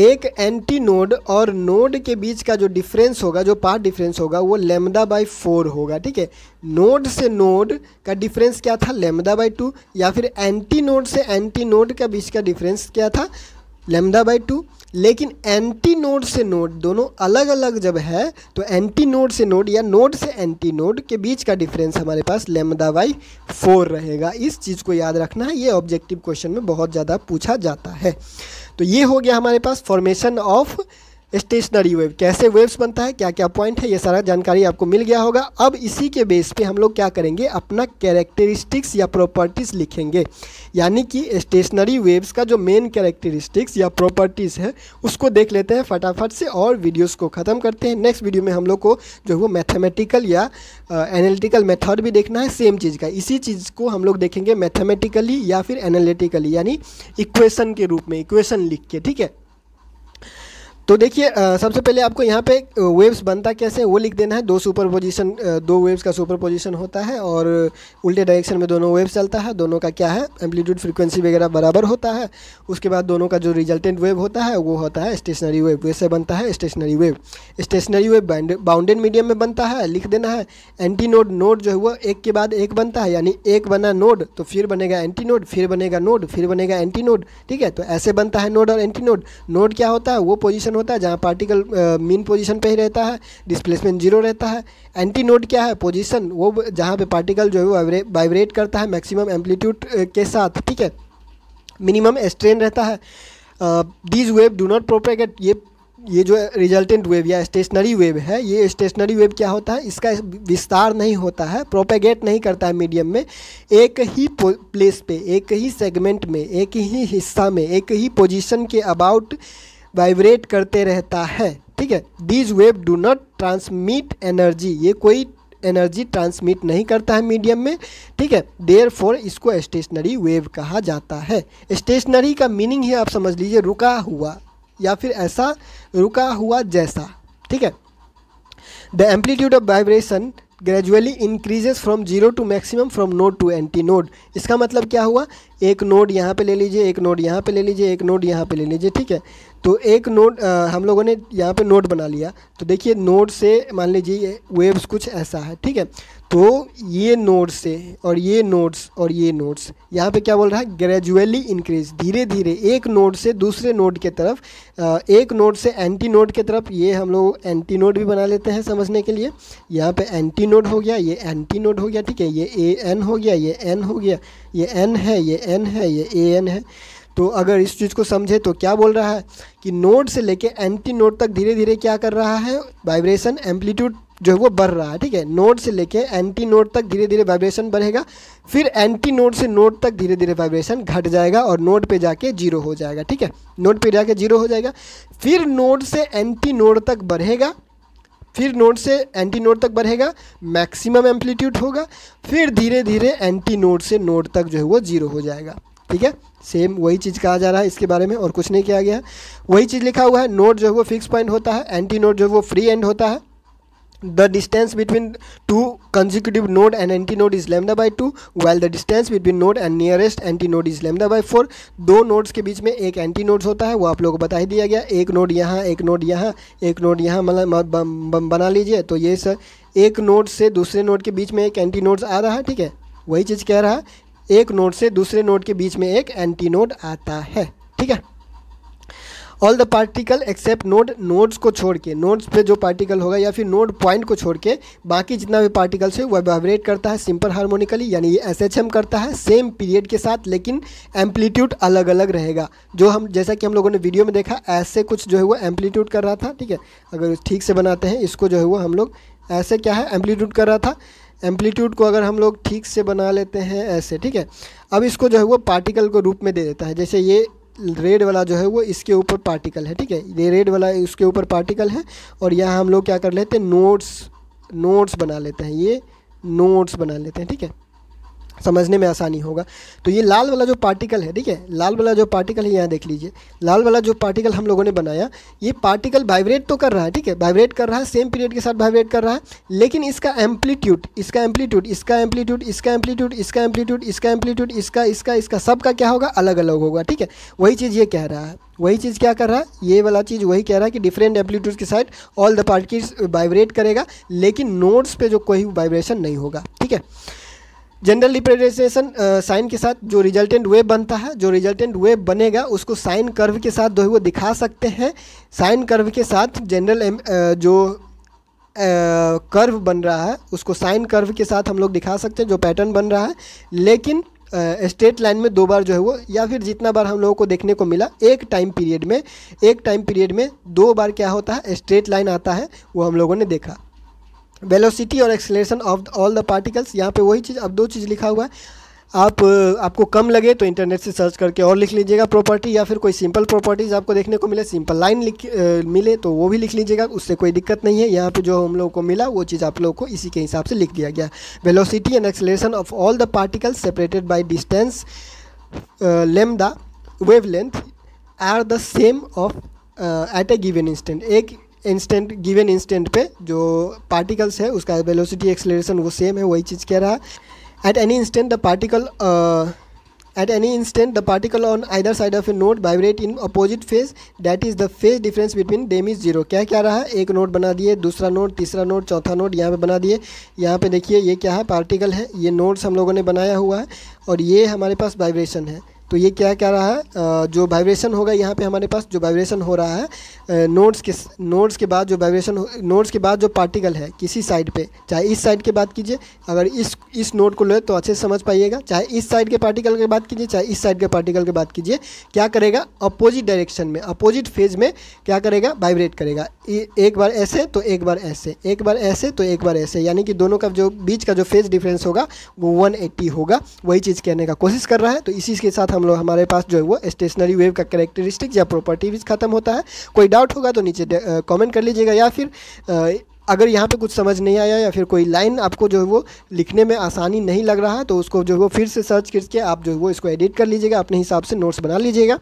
एक एंटी नोड और नोड के बीच का जो डिफरेंस होगा जो पार्ट डिफरेंस होगा वो लेमदा बाई फोर होगा ठीक है नोड से नोड का डिफरेंस क्या था लेमदा बाई टू या फिर एंटी नोड से एंटी नोड का बीच का डिफरेंस क्या था लेमदा बाई टू लेकिन एंटी नोड से नोड दोनों अलग अलग जब है तो एंटी नोड से नोड या नोड से एंटी नोड के बीच का डिफरेंस हमारे पास लेमदा बाई फोर रहेगा इस चीज़ को याद रखना है ये ऑब्जेक्टिव क्वेश्चन में बहुत ज़्यादा पूछा जाता है तो ये हो गया हमारे पास फॉर्मेशन ऑफ स्टेशनरी वेव कैसे वेव्स बनता है क्या क्या पॉइंट है ये सारा जानकारी आपको मिल गया होगा अब इसी के बेस पे हम लोग क्या करेंगे अपना कैरेक्टरिस्टिक्स या प्रॉपर्टीज़ लिखेंगे यानी कि स्टेशनरी वेव्स का जो मेन कैरेक्टरिस्टिक्स या प्रॉपर्टीज़ है उसको देख लेते हैं फटाफट से और वीडियोज़ को ख़त्म करते हैं नेक्स्ट वीडियो में हम लोग को जो है वो मैथमेटिकल या एनालिटिकल मेथड भी देखना है सेम चीज़ का इसी चीज़ को हम लोग देखेंगे मैथमेटिकली या फिर एनालिटिकली यानी इक्वेशन के रूप में इक्वेशन लिख के ठीक है तो देखिए सबसे पहले आपको यहाँ पे वेव्स बनता कैसे है वो लिख देना है दो सुपर पोजिशन दो वेव्स का सुपर पोजिशन होता है और उल्टे डायरेक्शन में दोनों वेव्स चलता है दोनों का क्या है एम्पलीट्यूड फ्रीक्वेंसी वगैरह बराबर होता है उसके बाद दोनों का जो रिजल्टेंट वेव होता है वो होता है स्टेशनरी वेव वैसे बनता है stationary wave stationary wave bounded medium में बनता है लिख देना है एंटी नोड नोड जो है वो एक के बाद एक बनता है यानी एक बना नोड तो फिर बनेगा एंटी नोड फिर बनेगा नोड फिर बनेगा एंटी नोड ठीक है तो ऐसे बनता है नोड और एंटी नोड नोड क्या होता है वो पोजिशन पोजीशन होता है जहाँ पार्टिकल मीन पोजीशन पे ही रहता है डिस्प्लेसमेंट जीरो रहता है एंटी नोड क्या है पोजीशन वो जहाँ पे पार्टिकल जो है वो वाइब्रेट करता है मैक्सिमम एम्पलीट्यूड के साथ ठीक है मिनिमम स्ट्रेन रहता है these wave do not propagate ये ये जो रिजल्टेंट वेव या स्टेशनरी वेव है ये स्टेशनरी वेव क्या होता है इसका विस्तार नहीं होता है प्रोपेगेट नहीं करता है मीडियम में एक ही प्लेस पे एक ही सेगमेंट में एक ही हिस्सा में एक ही पोजीशन के अबाउट वाइब्रेट करते रहता है ठीक है these wave do not transmit energy ये कोई एनर्जी ट्रांसमिट नहीं करता है मीडियम में ठीक है देयर फॉर इसको स्टेशनरी वेव कहा जाता है स्टेशनरी का मीनिंग है आप समझ लीजिए रुका हुआ या फिर ऐसा रुका हुआ जैसा ठीक है the amplitude of vibration gradually increases from zero to maximum from node to antinode इसका मतलब क्या हुआ एक नोड यहाँ पे ले लीजिए एक नोड यहाँ पे ले लीजिए एक नोड यहाँ पे ले लीजिए ठीक है तो एक नोड हम लोगों ने यहाँ पे नोड बना लिया तो देखिए नोड से मान लीजिए वेव्स कुछ ऐसा है ठीक है तो ये नोड्स से और ये नोड्स और ये नोड्स यहाँ पे क्या बोल रहा है ग्रेजुअली इंक्रीज धीरे धीरे एक नोड से दूसरे नोड के तरफ एक नोड से एंटी नोड के तरफ ये हम लोग एंटी नोड भी बना लेते हैं समझने के लिए यहाँ पे एंटी नोड हो गया ये एंटी नोड हो गया ठीक है ये ए एन हो गया ये एन हो गया ये एन है ये एन है ये ए एन है तो अगर इस चीज़ को समझे तो क्या बोल रहा है कि नोड से लेके एंटी नोड तक धीरे धीरे क्या कर रहा है वाइब्रेशन एम्पलीट्यूड जो है वो बढ़ रहा है ठीक है नोड से लेके एंटी नोड तक धीरे धीरे वाइब्रेशन बढ़ेगा फिर एंटी नोड से नोड तक धीरे धीरे वाइब्रेशन घट जाएगा और नोड पे जाके जीरो हो जाएगा ठीक है नोड पे जाके जीरो हो जाएगा फिर नोड से एंटी नोड तक बढ़ेगा फिर नोड से एंटी नोड तक बढ़ेगा मैक्सिमम एम्पलीट्यूड होगा फिर धीरे धीरे एंटी नोड से नोड तक जो है वो जीरो हो जाएगा ठीक है सेम वही चीज़ कहा जा रहा है इसके बारे में और कुछ नहीं किया गया है वही चीज़ लिखा हुआ है नोड जो है वो फिक्स पॉइंट होता है एंटी नोड जो है वो फ्री एंड होता है the distance between two consecutive consecutive and anti antinode is lambda by two well the distance between between and nearest anti antinode is lambda by four दो nodes के बीच में एक एंटी नोड्स होता है वो आप लोगों को बता ही दिया गया एक नोड यहाँ एक नोड यहाँ एक नोड यहाँ मतलब बना लीजिए तो ये सर एक नोड से दूसरे नोड के बीच में एक एंटी नोड्स आ रहा है ठीक है वही चीज़ कह रहा है एक नोड से दूसरे नोड के बीच में एक एंटी नोड आता है ठीक है all the particle except node nodes को छोड़ के नोड्स पे जो पार्टिकल होगा या फिर नोड पॉइंट को छोड़ के बाकी जितना भी पार्टिकल्स है वह वाइब्रेट करता है सिंपल हार्मोनिकली यानी ये एस करता है सेम पीरियड के साथ लेकिन एम्पलीट्यूड अलग अलग रहेगा जो हम जैसा कि हम लोगों ने वीडियो में देखा ऐसे कुछ जो है वो एम्पलीट्यूड कर रहा था ठीक है अगर ठीक से बनाते हैं इसको जो है वो हम लोग ऐसे क्या है एम्पलीट्यूड कर रहा था एम्पलीट्यूड को अगर हम लोग ठीक से बना लेते हैं ऐसे ठीक है अब इसको जो है वो पार्टिकल को रूप में दे देता है जैसे ये रेड वाला जो है वो इसके ऊपर पार्टिकल है ठीक है ये रेड वाला इसके ऊपर पार्टिकल है और यहाँ हम लोग क्या कर लेते हैं नोट्स नोट्स बना लेते हैं ये नोट्स बना लेते हैं ठीक है समझने में आसानी होगा तो ये लाल वाला जो पार्टिकल है ठीक है लाल वाला जो पार्टिकल है यहाँ देख लीजिए लाल वाला जो पार्टिकल हम लोगों ने बनाया ये पार्टिकल वाइब्रेट तो कर रहा है ठीक है वाइब्रेट कर रहा है सेम पीरियड के साथ वाइब्रेट कर रहा है लेकिन इसका एम्पलीट्यूड इसका एम्पलीट्यूड इसका एम्पलीट्यूड इसका एम्पलीट्यूड इसका एम्पलीट्यूड इसका एम्पलीट्यूड इसका इसका इसका सबका क्या होगा अलग अलग होगा ठीक है वही चीज़ ये कह रहा है वही चीज़ क्या कर रहा है ये वाला चीज़ वही कह रहा है कि डिफरेंट एम्पलीट्यूड के side all the particles vibrate करेगा लेकिन नोट्स पर जो कोई वाइब्रेशन नहीं होगा ठीक है जनरल रिप्रेजेंटेशन साइन के साथ जो रिजल्टेंट वेव बनता है जो रिजल्टेंट वेव बनेगा उसको साइन कर्व के साथ दो वो दिखा सकते हैं साइन कर्व के साथ जनरल uh, जो कर्व uh, बन रहा है उसको साइन कर्व के साथ हम लोग दिखा सकते हैं जो पैटर्न बन रहा है लेकिन स्ट्रेट uh, लाइन में दो बार जो है वो या फिर जितना बार हम लोगों को देखने को मिला एक टाइम पीरियड में एक टाइम पीरियड में दो बार क्या होता है स्ट्रेट लाइन आता है वो हम लोगों ने देखा वेलोसिटी और acceleration of all the particles यहाँ पे वही चीज़ अब दो चीज़ लिखा हुआ है आप आपको कम लगे तो इंटरनेट से सर्च करके और लिख लीजिएगा प्रॉपर्टी या फिर कोई सिंपल प्रॉपर्टीज़ आपको देखने को मिले सिंपल लाइन लिख मिले तो वो भी लिख लीजिएगा उससे कोई दिक्कत नहीं है यहाँ पे जो हम लोगों को मिला वो चीज़ आप लोगों को इसी के हिसाब से लिख दिया गया velocity and acceleration of all the particles separated by distance lambda wavelength are the same of at a given instant एक इंस्टेंट गिवन इंस्टेंट पे जो पार्टिकल्स है उसका वेलोसिटी एक्सेलरेशन वो सेम है वही चीज़ कह रहा है at any instant the particle at any instant the particle on either side of a node vibrate in opposite phase that is the phase difference between them is zero क्या क्या रहा एक नोट बना दिए दूसरा नोट तीसरा note चौथा note यहाँ पे बना दिए यहाँ पे देखिए ये क्या है पार्टिकल है ये नोट्स हम लोगों ने बनाया हुआ है और ये हमारे पास वाइब्रेशन है तो ये क्या कह रहा है जो वाइब्रेशन होगा यहाँ पे हमारे पास जो वाइब्रेशन हो रहा है नोड्स के नोड्स के बाद जो वाइब्रेशन नोड्स के बाद जो पार्टिकल है किसी साइड पे चाहे इस साइड की बात कीजिए अगर इस इस नोड को लो तो अच्छे से समझ पाइएगा चाहे इस साइड के पार्टिकल की बात कीजिए चाहे इस साइड के पार्टिकल की बात कीजिए क्या करेगा अपोजिट डायरेक्शन में अपोजिट फेज में क्या करेगा वाइब्रेट करेगा एक बार ऐसे तो एक बार ऐसे एक बार ऐसे तो एक बार ऐसे यानी कि दोनों का जो बीच का जो फेज डिफरेंस होगा वो वन होगा वही चीज़ कहने का कोशिश कर रहा है तो इसी के साथ हम लोग हमारे पास जो है वो स्टेशनरी वेव का करेक्टरिस्टिक या प्रॉपर्टीज ख़त्म होता है कोई डाउट होगा तो नीचे कॉमेंट कर लीजिएगा या फिर आ, अगर यहाँ पे कुछ समझ नहीं आया या फिर कोई लाइन आपको जो है वो लिखने में आसानी नहीं लग रहा है तो उसको जो है वो फिर से सर्च करके आप जो है वो इसको एडिट कर लीजिएगा अपने हिसाब से नोट्स बना लीजिएगा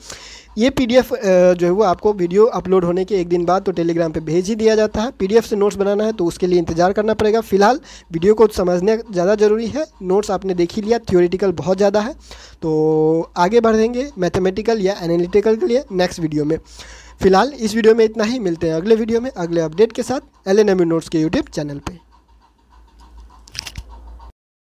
ये पीडीएफ जो है वो आपको वीडियो अपलोड होने के एक दिन बाद तो टेलीग्राम पे भेज ही दिया जाता है पीडीएफ से नोट्स बनाना है तो उसके लिए इंतजार करना पड़ेगा फिलहाल वीडियो को समझने ज़्यादा ज़रूरी है नोट्स आपने देख ही लिया थियोरिटिकल बहुत ज़्यादा है तो आगे बढ़ेंगे मैथमेटिकल या एनालिटिकल के लिए नेक्स्ट वीडियो में फिलहाल इस वीडियो में इतना ही मिलते हैं अगले वीडियो में अगले अपडेट के साथ एल एन नोट्स के यूट्यूब चैनल पर